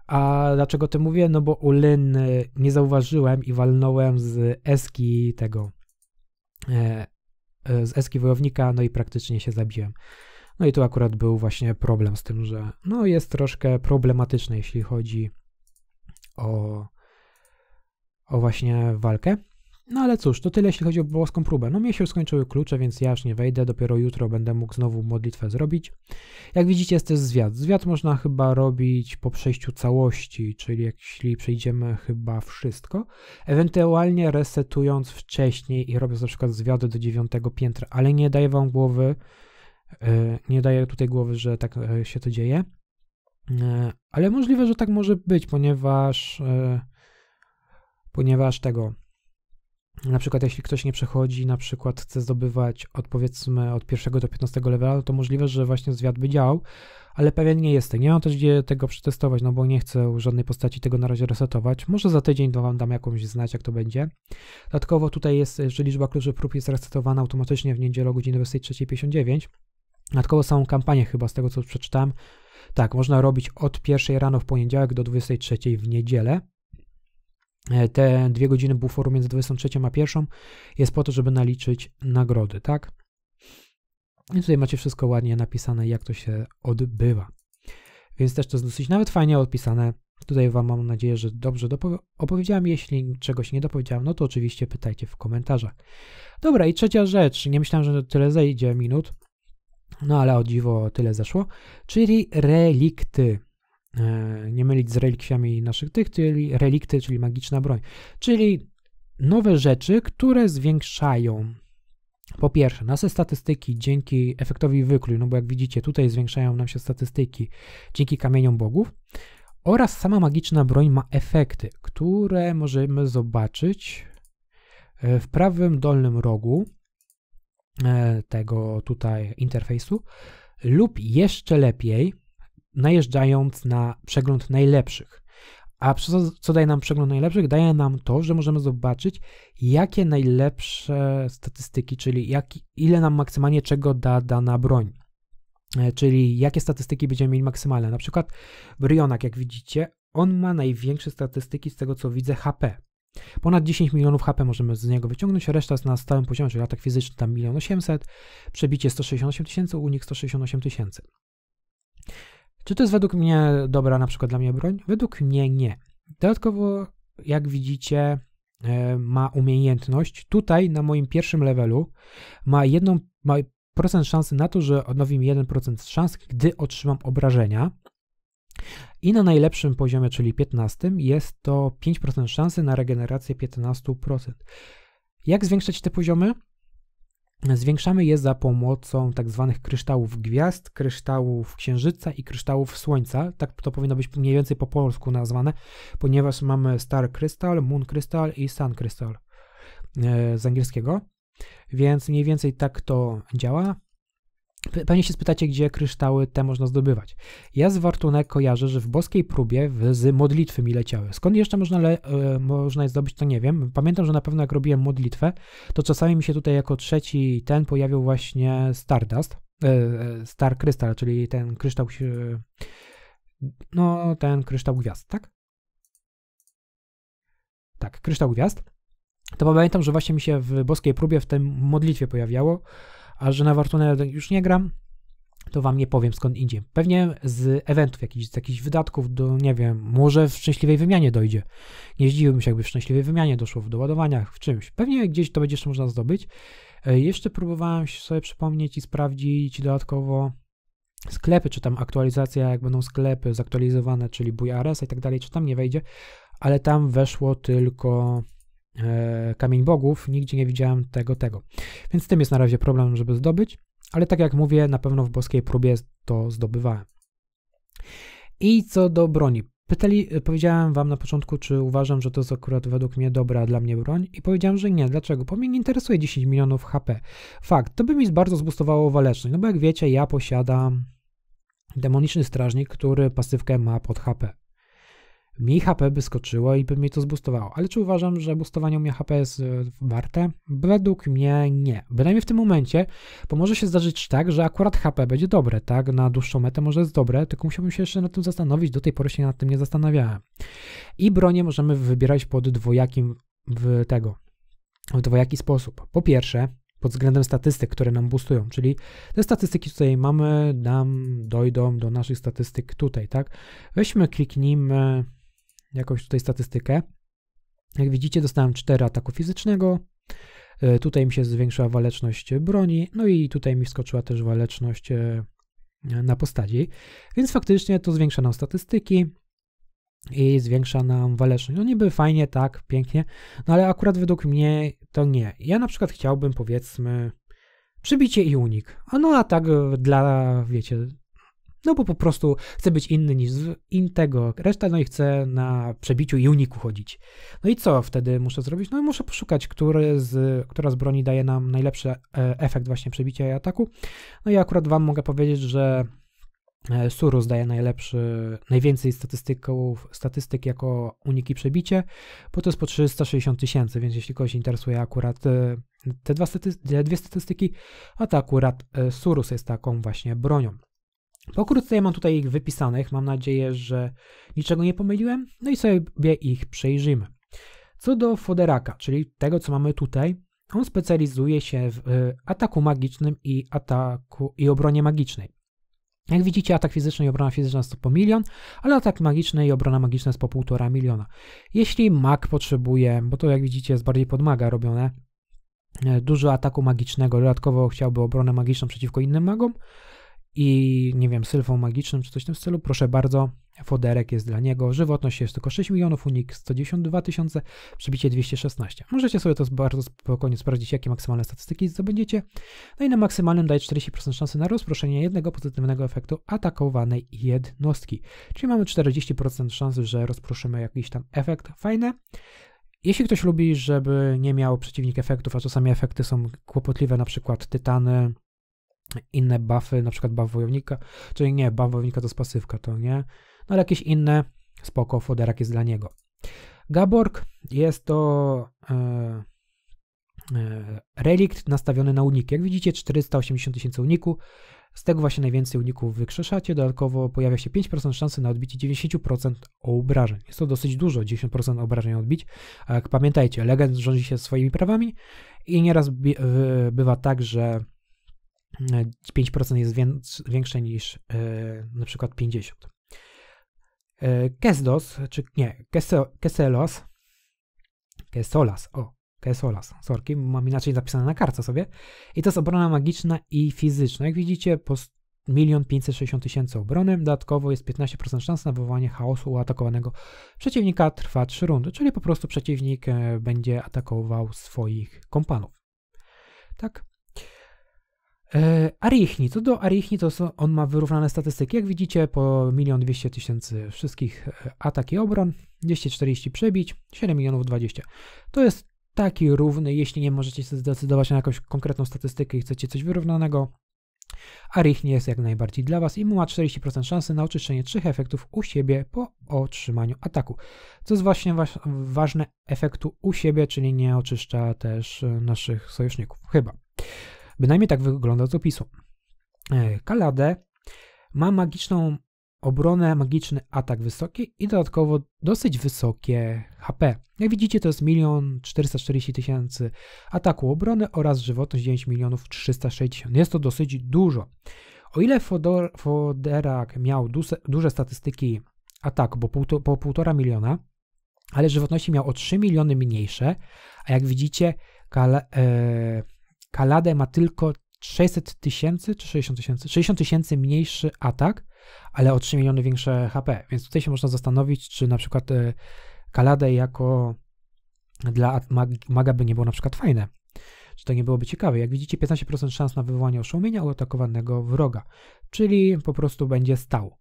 A dlaczego to mówię? No bo u Lynn nie zauważyłem i walnąłem z eski tego e, E, z eski wojownika, no i praktycznie się zabiłem. No i tu akurat był właśnie problem z tym, że no jest troszkę problematyczne, jeśli chodzi o, o właśnie walkę. No ale cóż, to tyle jeśli chodzi o boską próbę. No mnie się skończyły klucze, więc ja już nie wejdę, dopiero jutro będę mógł znowu modlitwę zrobić. Jak widzicie jest też zwiat. Zwiat można chyba robić po przejściu całości, czyli jeśli przejdziemy chyba wszystko, ewentualnie resetując wcześniej i robiąc na przykład zwiady do dziewiątego piętra, ale nie daję wam głowy, e, nie daję tutaj głowy, że tak e, się to dzieje. E, ale możliwe, że tak może być, ponieważ ponieważ tego na przykład jeśli ktoś nie przechodzi, na przykład chce zdobywać od powiedzmy od pierwszego do 15 levela, no to możliwe, że właśnie zwiat by działał, ale pewien nie jestem. Nie mam też gdzie tego przetestować, no bo nie chcę żadnej postaci tego na razie resetować. Może za tydzień wam dam jakąś znać, jak to będzie. Dodatkowo tutaj jest, że liczba kluczy prób jest resetowana automatycznie w niedzielę o godzinie 23.59. Dodatkowo samą kampanię chyba z tego co przeczytałem, tak, można robić od pierwszej rano w poniedziałek do 23 w niedzielę. E, te dwie godziny buforu między 23 a 1 jest po to, żeby naliczyć nagrody, tak? I tutaj macie wszystko ładnie napisane, jak to się odbywa. Więc też to jest dosyć nawet fajnie odpisane. Tutaj Wam mam nadzieję, że dobrze opowiedziałem. Jeśli czegoś nie dopowiedziałem, no to oczywiście pytajcie w komentarzach. Dobra, i trzecia rzecz. Nie myślałem, że tyle zejdzie minut, no ale o dziwo tyle zeszło, czyli relikty. E, nie mylić z relikwiami naszych tych, czyli relikty, czyli magiczna broń. Czyli nowe rzeczy, które zwiększają po pierwsze, nasze statystyki dzięki efektowi wykluj, no bo jak widzicie, tutaj zwiększają nam się statystyki dzięki kamieniom bogów, oraz sama magiczna broń ma efekty, które możemy zobaczyć e, w prawym dolnym rogu e, tego tutaj interfejsu lub jeszcze lepiej najeżdżając na przegląd najlepszych. A co daje nam przegląd najlepszych? Daje nam to, że możemy zobaczyć, jakie najlepsze statystyki, czyli jak, ile nam maksymalnie czego da dana broń. E, czyli jakie statystyki będziemy mieli maksymalne. Na przykład Brionak, jak widzicie, on ma największe statystyki z tego co widzę HP. Ponad 10 milionów HP możemy z niego wyciągnąć, reszta jest na stałym poziomie, czyli atak fizyczny tam 1 800, 000, przebicie 168 tysięcy, unik 168 tysięcy. Czy to jest według mnie dobra na przykład dla mnie broń? Według mnie nie. Dodatkowo, jak widzicie, e, ma umiejętność. Tutaj na moim pierwszym levelu ma jedną ma procent szansy na to, że odnowi mi 1% szans, gdy otrzymam obrażenia. I na najlepszym poziomie, czyli 15, jest to 5% szansy na regenerację 15%. Jak zwiększać te poziomy? Zwiększamy je za pomocą tak zwanych kryształów gwiazd, kryształów księżyca i kryształów słońca. Tak to powinno być mniej więcej po polsku nazwane, ponieważ mamy Star Crystal, Moon Crystal i Sun Crystal e, z angielskiego. Więc mniej więcej tak to działa. Pewnie się spytacie, gdzie kryształy te można zdobywać. Ja z Wartunek kojarzę, że w boskiej próbie w, z modlitwy mi leciały. Skąd jeszcze można, le, y, można je zdobyć, to nie wiem. Pamiętam, że na pewno jak robiłem modlitwę, to czasami mi się tutaj jako trzeci ten pojawił właśnie Stardust, y, Star Crystal, czyli ten kryształ, y, no ten kryształ gwiazd, tak? Tak, kryształ gwiazd. To pamiętam, że właśnie mi się w boskiej próbie w tej modlitwie pojawiało a że na Fortunę już nie gram, to wam nie powiem skąd indziej. Pewnie z eventów, jakichś, z jakichś wydatków do, nie wiem, może w szczęśliwej wymianie dojdzie. Nie zdziwiłbym się, jakby w szczęśliwej wymianie doszło w doładowaniach, w czymś. Pewnie gdzieś to będzie jeszcze można zdobyć. E, jeszcze próbowałem sobie przypomnieć i sprawdzić dodatkowo sklepy, czy tam aktualizacja, jak będą sklepy zaktualizowane, czyli BUI i tak dalej, czy tam nie wejdzie, ale tam weszło tylko E, kamień Bogów, nigdzie nie widziałem tego, tego. Więc z tym jest na razie problem, żeby zdobyć, ale tak jak mówię, na pewno w boskiej próbie to zdobywałem. I co do broni. Pytali, powiedziałem wam na początku, czy uważam, że to jest akurat według mnie dobra dla mnie broń i powiedziałem, że nie. Dlaczego? Bo mnie nie interesuje 10 milionów HP. Fakt, to by mi bardzo zbustowało waleczność, no bo jak wiecie, ja posiadam demoniczny strażnik, który pasywkę ma pod HP mi HP by skoczyło i by mnie to zbustowało. Ale czy uważam, że bustowanie mnie HP jest e, warte? Według mnie nie. Bynajmniej w tym momencie, bo może się zdarzyć tak, że akurat HP będzie dobre, tak? Na dłuższą metę może jest dobre, tylko musiałbym się jeszcze nad tym zastanowić. Do tej pory się nad tym nie zastanawiałem. I bronię możemy wybierać pod dwojakim w tego, w dwojaki sposób. Po pierwsze, pod względem statystyk, które nam boostują, czyli te statystyki tutaj mamy, nam dojdą do naszych statystyk tutaj, tak? Weźmy, kliknijmy jakąś tutaj statystykę. Jak widzicie, dostałem 4 ataku fizycznego. E, tutaj mi się zwiększyła waleczność broni, no i tutaj mi wskoczyła też waleczność e, na postaci. Więc faktycznie to zwiększa nam statystyki i zwiększa nam waleczność. No niby fajnie, tak, pięknie, no ale akurat według mnie to nie. Ja na przykład chciałbym powiedzmy przybicie i unik. A no a tak dla, wiecie, no bo po prostu chce być inny niż Intego reszta, no i chce na przebiciu i uniku chodzić. No i co wtedy muszę zrobić? No muszę poszukać, który z, która z broni daje nam najlepszy e, efekt właśnie przebicia i ataku. No i akurat wam mogę powiedzieć, że e, Surus daje najlepszy, najwięcej statystyków, statystyk jako uniki przebicie, bo to jest po 360 tysięcy, więc jeśli kogoś interesuje akurat e, te, dwa staty, dwie statystyki, a to akurat Surus jest taką właśnie bronią. Pokrótce ja mam tutaj ich wypisanych, mam nadzieję, że niczego nie pomyliłem, no i sobie ich przejrzymy. Co do Foderaka, czyli tego co mamy tutaj, on specjalizuje się w y, ataku magicznym i, ataku, i obronie magicznej. Jak widzicie, atak fizyczny i obrona fizyczna jest po milion, ale atak magiczny i obrona magiczna jest po półtora miliona. Jeśli mag potrzebuje, bo to jak widzicie jest bardziej pod maga robione, y, dużo ataku magicznego, dodatkowo chciałby obronę magiczną przeciwko innym magom, i nie wiem, sylfą magicznym czy coś w tym stylu, proszę bardzo, foderek jest dla niego. Żywotność jest tylko 6 milionów, unik 192 tysiące, przebicie 216. Możecie sobie to bardzo spokojnie sprawdzić, jakie maksymalne statystyki zdobędziecie. No i na maksymalnym daje 40% szansy na rozproszenie jednego pozytywnego efektu atakowanej jednostki. Czyli mamy 40% szansy, że rozproszymy jakiś tam efekt. Fajne. Jeśli ktoś lubi, żeby nie miał przeciwnik efektów, a czasami efekty są kłopotliwe, na przykład tytany, inne buffy, na przykład buff wojownika, czyli nie, buff wojownika to jest pasywka, to nie, no ale jakieś inne, spoko, foderak jest dla niego. Gaborg jest to e, e, relikt nastawiony na uniki. Jak widzicie, 480 tysięcy uniku, z tego właśnie najwięcej uników wykrzeszacie. Dodatkowo pojawia się 5% szansy na odbicie 90% obrażeń. Jest to dosyć dużo, 10% obrażeń odbić. A jak pamiętajcie, legend rządzi się swoimi prawami i nieraz by, bywa tak, że 5% jest większe niż e, na przykład 50. Kesdos, e, czy nie, Keselos, Kesolas, o, Kesolas, sorki, mam inaczej zapisane na kartce sobie. I to jest obrona magiczna i fizyczna. Jak widzicie, po 1 560 tysięcy obrony, dodatkowo jest 15% szans na wywołanie chaosu u atakowanego przeciwnika, trwa 3 rundy, czyli po prostu przeciwnik e, będzie atakował swoich kompanów. Tak? E, Arichni, co do Arichni, to on ma wyrównane statystyki. Jak widzicie, po 1 200 tysięcy wszystkich e, atak i obron, 240 przebić, 7 milionów 20. To jest taki równy, jeśli nie możecie zdecydować na jakąś konkretną statystykę i chcecie coś wyrównanego. Arichni jest jak najbardziej dla Was i ma 40% szansy na oczyszczenie trzech efektów u siebie po otrzymaniu ataku. Co jest właśnie wa ważne, efektu u siebie, czyli nie oczyszcza też e, naszych sojuszników, chyba. Bynajmniej tak wygląda z opisu. E, Kaladę ma magiczną obronę, magiczny atak wysoki i dodatkowo dosyć wysokie HP. Jak widzicie to jest 1 440 tysięcy ataku obrony oraz żywotność 9 milionów 360. Jest to dosyć dużo. O ile Fodor, Foderak miał duże, duże statystyki ataku, bo po 1,5 miliona, ale żywotności miał o 3 miliony mniejsze, a jak widzicie Kal, e, Kalade ma tylko 600 tysięcy czy 60 tysięcy? 60 tysięcy mniejszy atak, ale o 3 miliony większe HP. Więc tutaj się można zastanowić, czy na przykład e, Kaladę jako dla maga by nie było na przykład fajne. Czy to nie byłoby ciekawe? Jak widzicie, 15% szans na wywołanie oszołomienia u atakowanego wroga, czyli po prostu będzie stał.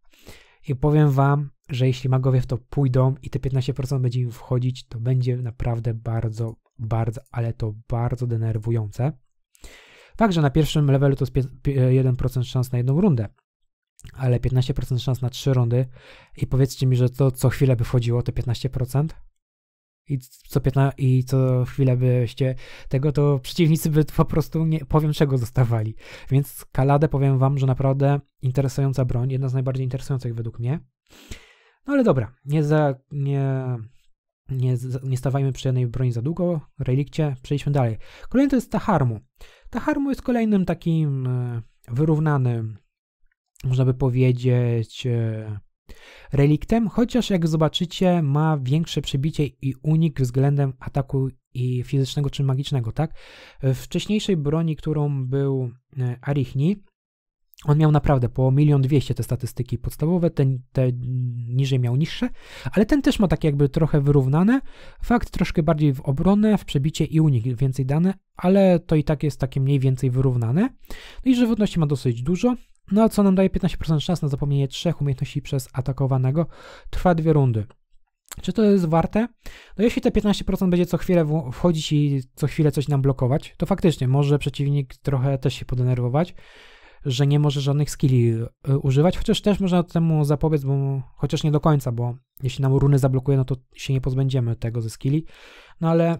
I powiem Wam, że jeśli magowie w to pójdą i te 15% będzie im wchodzić, to będzie naprawdę bardzo, bardzo, ale to bardzo denerwujące. Także na pierwszym levelu to jest 1% e, szans na jedną rundę, ale 15% szans na trzy rundy i powiedzcie mi, że to co chwilę by wchodziło te 15%. I co, piętna, I co chwilę byście tego, to przeciwnicy by po prostu nie powiem czego zostawali. Więc Kaladę powiem wam, że naprawdę interesująca broń, jedna z najbardziej interesujących według mnie. No ale dobra, nie, za, nie, nie, nie stawajmy przy jednej broni za długo, relikcie, przejdźmy dalej. Kolejny to jest ta Harmu. Ta Taharmu jest kolejnym takim e, wyrównanym, można by powiedzieć, e, reliktem, chociaż jak zobaczycie, ma większe przebicie i unik względem ataku i fizycznego czy magicznego, tak? W wcześniejszej broni, którą był e, Arichni, on miał naprawdę po milion dwieście te statystyki podstawowe, te, te niżej miał niższe, ale ten też ma tak jakby trochę wyrównane. Fakt troszkę bardziej w obronę, w przebicie i unik więcej dane, ale to i tak jest takie mniej więcej wyrównane. No i żywotności ma dosyć dużo, no co nam daje 15% szans na zapomnienie trzech umiejętności przez atakowanego. Trwa dwie rundy. Czy to jest warte? No jeśli te 15% będzie co chwilę wchodzić i co chwilę coś nam blokować, to faktycznie może przeciwnik trochę też się podenerwować że nie może żadnych skilli e, używać, chociaż też można temu zapobiec, bo chociaż nie do końca, bo jeśli nam runy zablokuje, no to się nie pozbędziemy tego ze skilli, no ale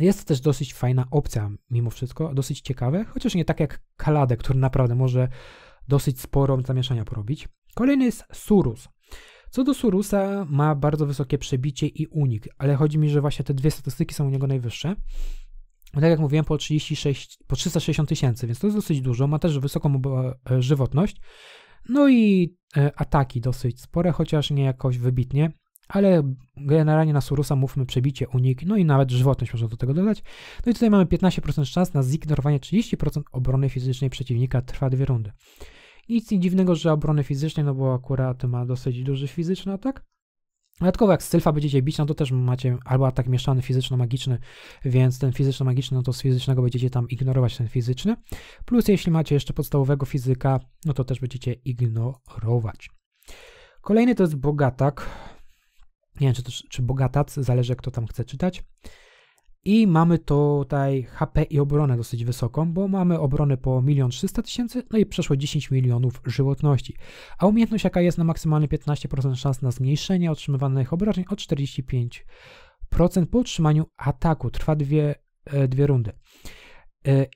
jest to też dosyć fajna opcja mimo wszystko, dosyć ciekawe, chociaż nie tak jak Kalade, który naprawdę może dosyć sporo zamieszania porobić. Kolejny jest Surus. Co do Surusa, ma bardzo wysokie przebicie i unik, ale chodzi mi, że właśnie te dwie statystyki są u niego najwyższe tak jak mówiłem, po 36, po 360 tysięcy, więc to jest dosyć dużo, ma też wysoką e, żywotność, no i e, ataki dosyć spore, chociaż nie jakoś wybitnie, ale generalnie na Surusa mówmy przebicie, unik, no i nawet żywotność można do tego dodać. No i tutaj mamy 15% szans na zignorowanie 30% obrony fizycznej przeciwnika, trwa dwie rundy. Nic dziwnego, że obrony fizycznej, no bo akurat ma dosyć duży fizyczny atak, Dodatkowo jak z Sylfa będziecie bić, no to też macie albo atak mieszany fizyczno-magiczny, więc ten fizyczno-magiczny, no to z fizycznego będziecie tam ignorować ten fizyczny. Plus jeśli macie jeszcze podstawowego fizyka, no to też będziecie ignorować. Kolejny to jest Bogatak. Nie wiem, czy, to, czy Bogatac, zależy kto tam chce czytać. I mamy tutaj HP i obronę dosyć wysoką, bo mamy obronę po 1 300 tysięcy, no i przeszło 10 milionów żywotności. A umiejętność jaka jest na maksymalnie 15% szans na zmniejszenie otrzymywanych obrażeń o 45% po utrzymaniu ataku. Trwa dwie, e, dwie rundy. E,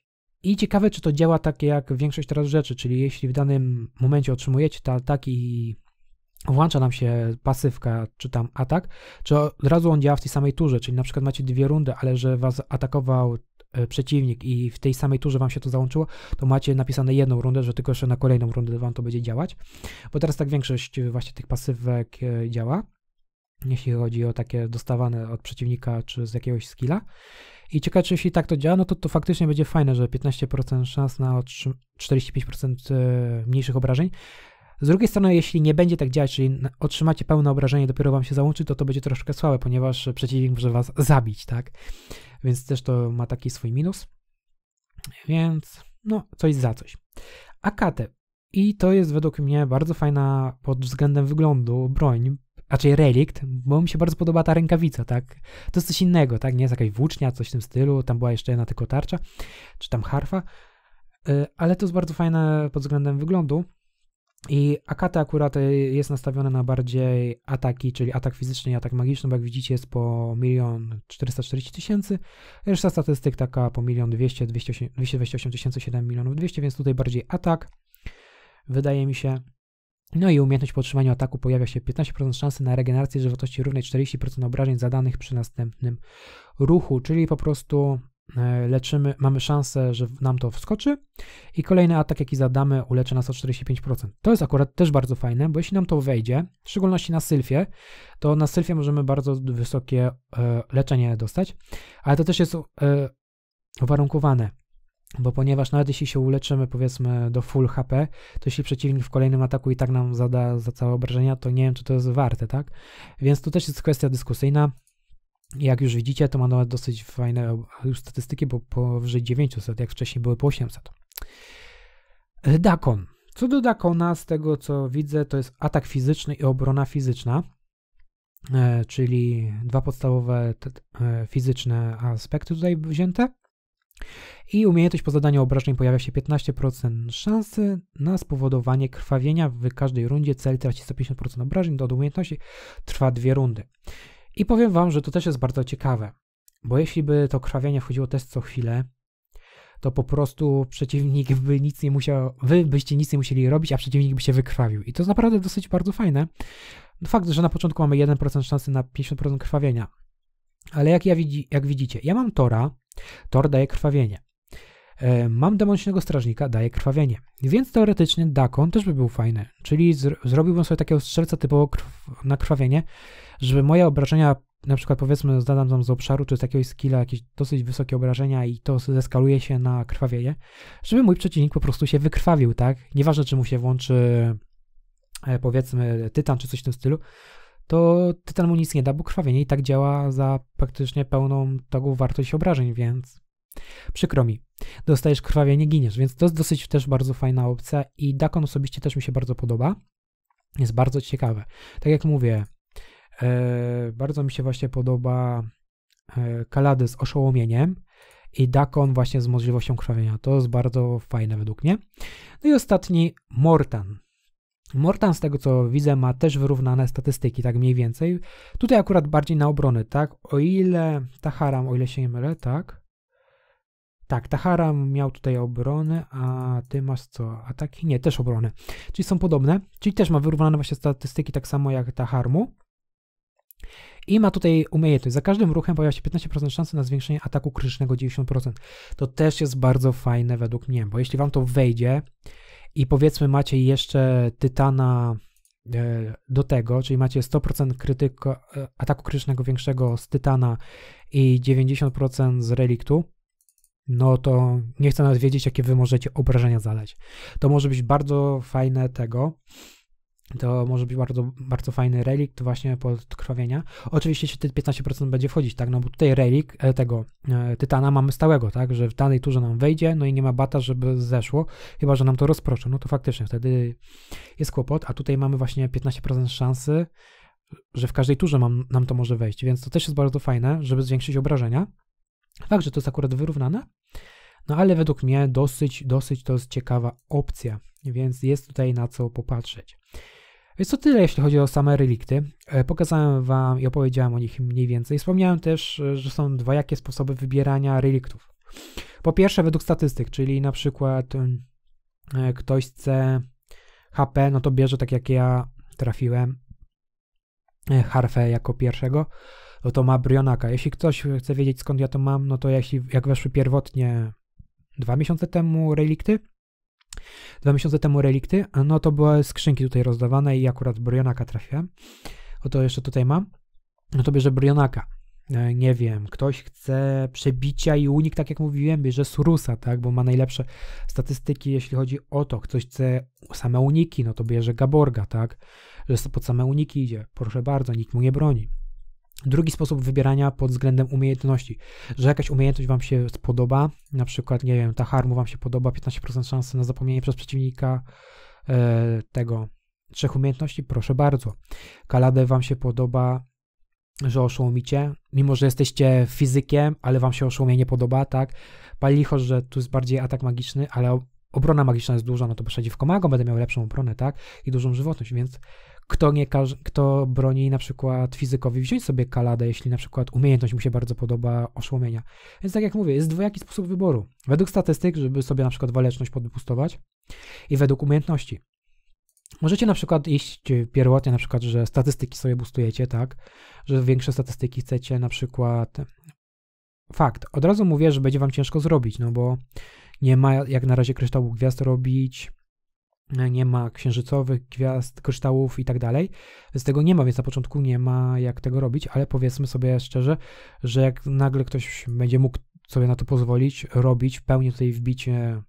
I ciekawe, czy to działa tak jak większość teraz rzeczy, czyli jeśli w danym momencie otrzymujecie te ataki i włącza nam się pasywka, czy tam atak, czy od razu on działa w tej samej turze, czyli na przykład macie dwie rundy, ale że was atakował e, przeciwnik i w tej samej turze wam się to załączyło, to macie napisane jedną rundę, że tylko jeszcze na kolejną rundę wam to będzie działać, bo teraz tak większość e, właśnie tych pasywek e, działa, jeśli chodzi o takie dostawane od przeciwnika czy z jakiegoś skilla. I ciekawe, czy jeśli tak to działa, no to to faktycznie będzie fajne, że 15% szans na 45% mniejszych obrażeń, z drugiej strony, jeśli nie będzie tak działać, czyli otrzymacie pełne obrażenie, dopiero wam się załączy, to to będzie troszkę słabe, ponieważ przeciwnik może was zabić, tak? Więc też to ma taki swój minus. Więc no, coś za coś. Akate. I to jest według mnie bardzo fajna pod względem wyglądu broń, raczej relikt, bo mi się bardzo podoba ta rękawica, tak? To jest coś innego, tak? Nie jest jakaś włócznia, coś w tym stylu, tam była jeszcze jedna tylko tarcza, czy tam harfa, y, ale to jest bardzo fajne pod względem wyglądu. I Akata akurat e, jest nastawione na bardziej ataki, czyli atak fizyczny i atak magiczny, bo jak widzicie jest po 1 440 tysięcy, reszta statystyk taka po 1 200, 228 tysięcy, 7 milionów 200, więc tutaj bardziej atak, wydaje mi się. No i umiejętność po utrzymaniu ataku pojawia się 15% szansy na regenerację żywotności równej 40% obrażeń zadanych przy następnym ruchu, czyli po prostu E, leczymy, mamy szansę, że nam to wskoczy i kolejny atak, jaki zadamy, uleczy nas o 45%. To jest akurat też bardzo fajne, bo jeśli nam to wejdzie, w szczególności na sylfie, to na sylfie możemy bardzo wysokie e, leczenie dostać, ale to też jest e, uwarunkowane bo ponieważ nawet jeśli się uleczymy powiedzmy do full HP, to jeśli przeciwnik w kolejnym ataku i tak nam zada za całe obrażenia, to nie wiem, czy to jest warte, tak? Więc to też jest kwestia dyskusyjna. Jak już widzicie, to ma nawet dosyć fajne już statystyki, bo powyżej 900, jak wcześniej były po 800. Dakon. Co do Dakona, z tego co widzę, to jest atak fizyczny i obrona fizyczna, e, czyli dwa podstawowe e, fizyczne aspekty tutaj wzięte. I umiejętność po zadaniu obrażeń pojawia się 15% szansy na spowodowanie krwawienia w każdej rundzie. Cel traci 150% obrażeń do umiejętności, trwa dwie rundy. I powiem Wam, że to też jest bardzo ciekawe, bo jeśli by to krwawienie wchodziło też co chwilę, to po prostu przeciwnik by nic nie musiał, Wy byście nic nie musieli robić, a przeciwnik by się wykrwawił. I to jest naprawdę dosyć bardzo fajne. Fakt, że na początku mamy 1% szansy na 50% krwawienia. Ale jak, ja widzi, jak widzicie, ja mam Tora, Tor daje krwawienie. E, mam demonicznego strażnika, daje krwawienie. Więc teoretycznie Dakon też by był fajny. Czyli zr zrobiłbym sobie takiego strzelca typowo krw na krwawienie żeby moje obrażenia, na przykład powiedzmy zadam tam z obszaru czy z jakiegoś skilla jakieś dosyć wysokie obrażenia i to zeskaluje się na krwawienie, żeby mój przeciwnik po prostu się wykrwawił, tak? Nieważne, czy mu się włączy e, powiedzmy tytan czy coś w tym stylu, to tytan mu nic nie da, bo krwawienie i tak działa za praktycznie pełną taką wartość obrażeń, więc przykro mi. Dostajesz krwawienie, giniesz, więc to jest dosyć też bardzo fajna opcja i Dakon osobiście też mi się bardzo podoba. Jest bardzo ciekawe. Tak jak mówię, E, bardzo mi się właśnie podoba e, Kalady z oszołomieniem i Dakon właśnie z możliwością krwawienia. To jest bardzo fajne według mnie. No i ostatni Mortan. Mortan, z tego co widzę, ma też wyrównane statystyki, tak mniej więcej. Tutaj akurat bardziej na obrony, tak? O ile Taharam, o ile się nie mylę, tak? Tak, Taharam miał tutaj obrony, a ty masz co? Ataki? Nie, też obrony. Czyli są podobne. Czyli też ma wyrównane właśnie statystyki, tak samo jak Taharmu. I ma tutaj umiejętność. Za każdym ruchem pojawia się 15% szansy na zwiększenie ataku krytycznego 90%. To też jest bardzo fajne według mnie, bo jeśli wam to wejdzie i powiedzmy macie jeszcze Tytana e, do tego, czyli macie 100% krytyko, e, ataku krytycznego większego z Tytana i 90% z reliktu, no to nie chcę nawet wiedzieć, jakie wy możecie obrażenia zadać. To może być bardzo fajne tego, to może być bardzo, bardzo fajny relikt właśnie pod krwawienia. Oczywiście się te 15% będzie wchodzić, tak, no bo tutaj relik e, tego e, tytana mamy stałego, tak, że w danej turze nam wejdzie, no i nie ma bata, żeby zeszło, chyba, że nam to rozproszy, no to faktycznie wtedy jest kłopot, a tutaj mamy właśnie 15% szansy, że w każdej turze mam, nam to może wejść, więc to też jest bardzo fajne, żeby zwiększyć obrażenia. Fakt, że to jest akurat wyrównane, no ale według mnie dosyć, dosyć to jest ciekawa opcja, więc jest tutaj na co popatrzeć. Więc to tyle, jeśli chodzi o same relikty. E, pokazałem Wam i opowiedziałem o nich mniej więcej. Wspomniałem też, e, że są dwojakie sposoby wybierania reliktów. Po pierwsze, według statystyk, czyli na przykład e, ktoś chce HP, no to bierze tak jak ja trafiłem Harfę jako pierwszego, no to ma Brionaka. Jeśli ktoś chce wiedzieć skąd ja to mam, no to jeśli, jak weszły pierwotnie dwa miesiące temu relikty, Dwa miesiące temu relikty, no to były skrzynki tutaj rozdawane i akurat Brionaka trafiłem. Oto jeszcze tutaj mam. No to bierze Brionaka. E, nie wiem, ktoś chce przebicia i unik, tak jak mówiłem, bierze Surusa, tak, bo ma najlepsze statystyki, jeśli chodzi o to. Ktoś chce same uniki, no to bierze Gaborga, tak, że pod same uniki idzie. Proszę bardzo, nikt mu nie broni. Drugi sposób wybierania pod względem umiejętności, że jakaś umiejętność Wam się spodoba, na przykład, nie wiem, ta harmu Wam się podoba, 15% szansy na zapomnienie przez przeciwnika e, tego trzech umiejętności, proszę bardzo. Kaladę Wam się podoba, że oszołomicie, mimo że jesteście fizykiem, ale Wam się oszołomienie podoba, tak? Palicho, że tu jest bardziej atak magiczny, ale obrona magiczna jest duża, no to przeciwko magom będę miał lepszą obronę, tak? I dużą żywotność, więc kto, nie każ- kto broni na przykład fizykowi wziąć sobie kaladę, jeśli na przykład umiejętność mu się bardzo podoba oszłomienia. Więc tak jak mówię, jest dwojaki sposób wyboru. Według statystyk, żeby sobie na przykład waleczność podpustować i według umiejętności. Możecie na przykład iść pierwotnie, na przykład, że statystyki sobie boostujecie, tak? Że większe statystyki chcecie na przykład. Fakt, od razu mówię, że będzie wam ciężko zrobić, no bo nie ma jak na razie kryształu gwiazd robić nie ma księżycowych, gwiazd, kryształów i tak dalej. Z tego nie ma, więc na początku nie ma jak tego robić, ale powiedzmy sobie szczerze, że jak nagle ktoś będzie mógł sobie na to pozwolić, robić, w pełni tutaj wbić e,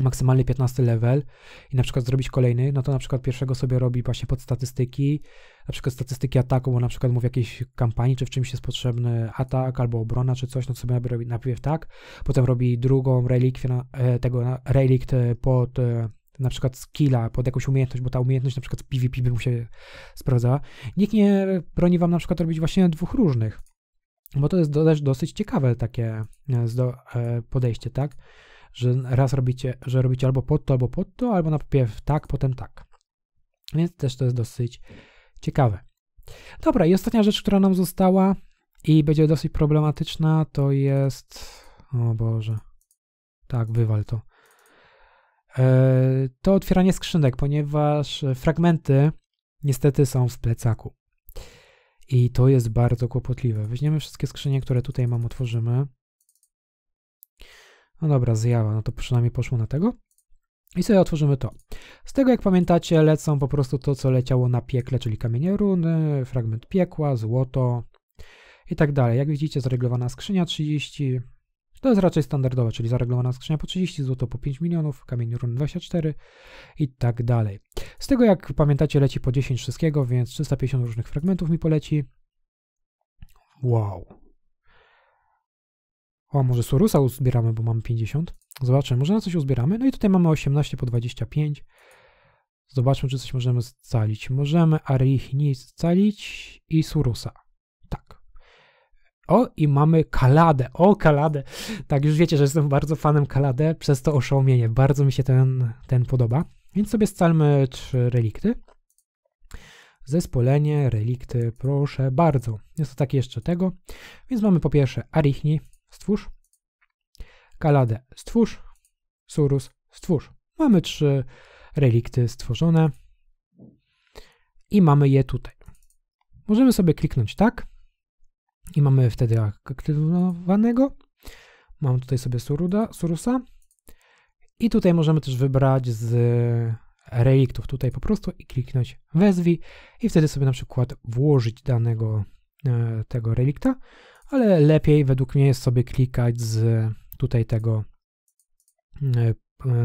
maksymalny 15 level i na przykład zrobić kolejny, no to na przykład pierwszego sobie robi właśnie pod statystyki, na przykład statystyki ataku, bo na przykład mówię w jakiejś kampanii, czy w czymś jest potrzebny atak albo obrona, czy coś, no to sobie robi najpierw tak, potem robi drugą relikwię, na, e, tego relikt e, pod na przykład skilla, pod jakąś umiejętność, bo ta umiejętność na przykład z PvP by mu się sprawdzała. Nikt nie broni wam na przykład robić właśnie dwóch różnych, bo to jest też dosyć ciekawe takie e, e, podejście, tak? Że raz robicie, że robicie albo pod to, albo pod to, albo najpierw tak, potem tak. Więc też to jest dosyć ciekawe. Dobra, i ostatnia rzecz, która nam została i będzie dosyć problematyczna, to jest... O Boże. Tak, wywal to. E, to otwieranie skrzynek, ponieważ fragmenty niestety są w plecaku. I to jest bardzo kłopotliwe. Weźmiemy wszystkie skrzynie, które tutaj mam, otworzymy. No dobra, zjawa, no to przynajmniej poszło na tego. I sobie otworzymy to. Z tego, jak pamiętacie, lecą po prostu to, co leciało na piekle, czyli kamienie runy, fragment piekła, złoto i tak dalej. Jak widzicie, zreglowana skrzynia 30, to jest raczej standardowe, czyli na skrzynia po 30 zł, po 5 milionów, kamień run 24 i tak dalej. Z tego jak pamiętacie leci po 10 wszystkiego, więc 350 różnych fragmentów mi poleci. Wow. O, może Surusa uzbieramy, bo mamy 50. Zobaczmy, może na coś uzbieramy. No i tutaj mamy 18 po 25. Zobaczmy, czy coś możemy scalić. Możemy Arichni scalić i Surusa. Tak. O, i mamy kaladę. O, kaladę. Tak, już wiecie, że jestem bardzo fanem kaladę, przez to oszołomienie. Bardzo mi się ten, ten podoba. Więc sobie scalmy trzy relikty. Zespolenie, relikty, proszę bardzo. Jest to takie jeszcze tego. Więc mamy po pierwsze Arichni, stwórz. Kaladę, stwórz. Surus, stwórz. Mamy trzy relikty stworzone. I mamy je tutaj. Możemy sobie kliknąć tak i mamy wtedy aktywowanego. Mam tutaj sobie suruda, surusa. I tutaj możemy też wybrać z e, reliktów tutaj po prostu i kliknąć wezwij i wtedy sobie na przykład włożyć danego e, tego relikta, ale lepiej według mnie jest sobie klikać z tutaj tego e,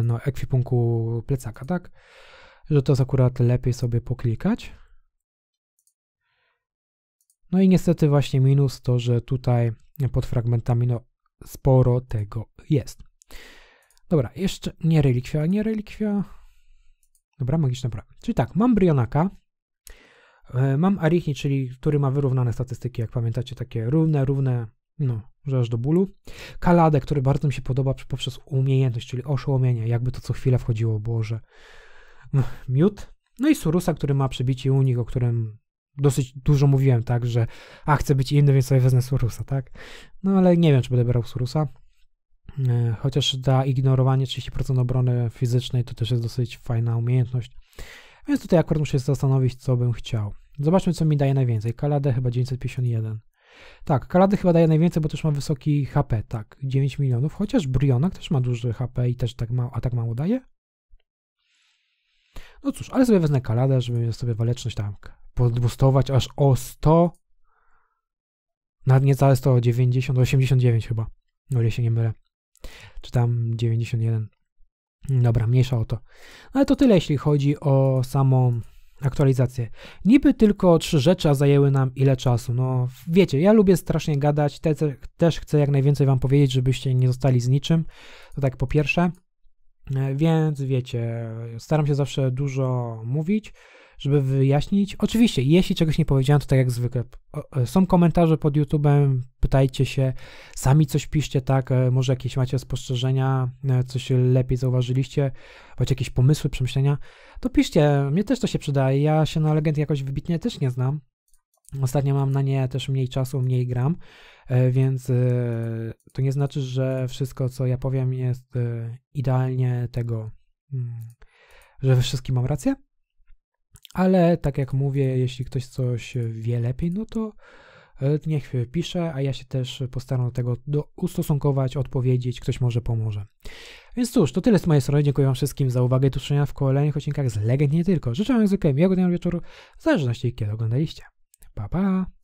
no, ekwipunku plecaka, tak? Że to jest akurat lepiej sobie poklikać. No i niestety właśnie minus to, że tutaj pod fragmentami no, sporo tego jest. Dobra, jeszcze nie relikwia, nie relikwia. Dobra, magiczna prawa. Czyli tak, mam Brionaka, e, mam Arichni, czyli który ma wyrównane statystyki, jak pamiętacie, takie równe, równe, no, że aż do bólu. Kaladę, który bardzo mi się podoba poprzez umiejętność, czyli oszołomienie, jakby to co chwilę wchodziło, bo że miód. No i Surusa, który ma przebicie unik, o którym dosyć dużo mówiłem, tak, że a, chcę być inny, więc sobie wezmę Surusa, tak? No ale nie wiem, czy będę brał Surusa. E, chociaż da ignorowanie 30% obrony fizycznej to też jest dosyć fajna umiejętność. Więc tutaj akurat muszę się zastanowić, co bym chciał. Zobaczmy, co mi daje najwięcej. Kaladę chyba 951. Tak, Kalady chyba daje najwięcej, bo też ma wysoki HP, tak, 9 milionów, chociaż Brionak też ma duży HP i też tak mało, a tak mało daje. No cóż, ale sobie wezmę Kaladę, żeby sobie waleczność tamkę podbustować aż o 100, nawet niecałe 190, 89 chyba, o ile się nie mylę, czy tam 91. Dobra, mniejsza o to. No ale to tyle, jeśli chodzi o samą aktualizację. Niby tylko trzy rzeczy, a zajęły nam ile czasu. No wiecie, ja lubię strasznie gadać, te, też chcę jak najwięcej wam powiedzieć, żebyście nie zostali z niczym. To tak po pierwsze. E, więc wiecie, staram się zawsze dużo mówić żeby wyjaśnić. Oczywiście, jeśli czegoś nie powiedziałem, to tak jak zwykle. E, są komentarze pod YouTube'em, pytajcie się, sami coś piszcie, tak? E, może jakieś macie spostrzeżenia, e, coś lepiej zauważyliście, macie jakieś pomysły, przemyślenia, to piszcie. Mnie też to się przydaje. Ja się na legendy jakoś wybitnie też nie znam. Ostatnio mam na nie też mniej czasu, mniej gram, więc to nie znaczy, że wszystko, co ja powiem, jest idealnie tego, mm, że we wszystkim mam rację. Ale tak jak mówię, jeśli ktoś coś wie lepiej, no to e, niech pisze, a ja się też postaram do tego do ustosunkować, odpowiedzieć, ktoś może pomoże. Więc cóż, to tyle z mojej strony. Dziękuję Wam wszystkim za uwagę i do w kolejnych odcinkach z Legend Nie Tylko. Życzę Wam zwykłego miłego dnia wieczoru, w zależności kiedy oglądaliście. Pa, pa!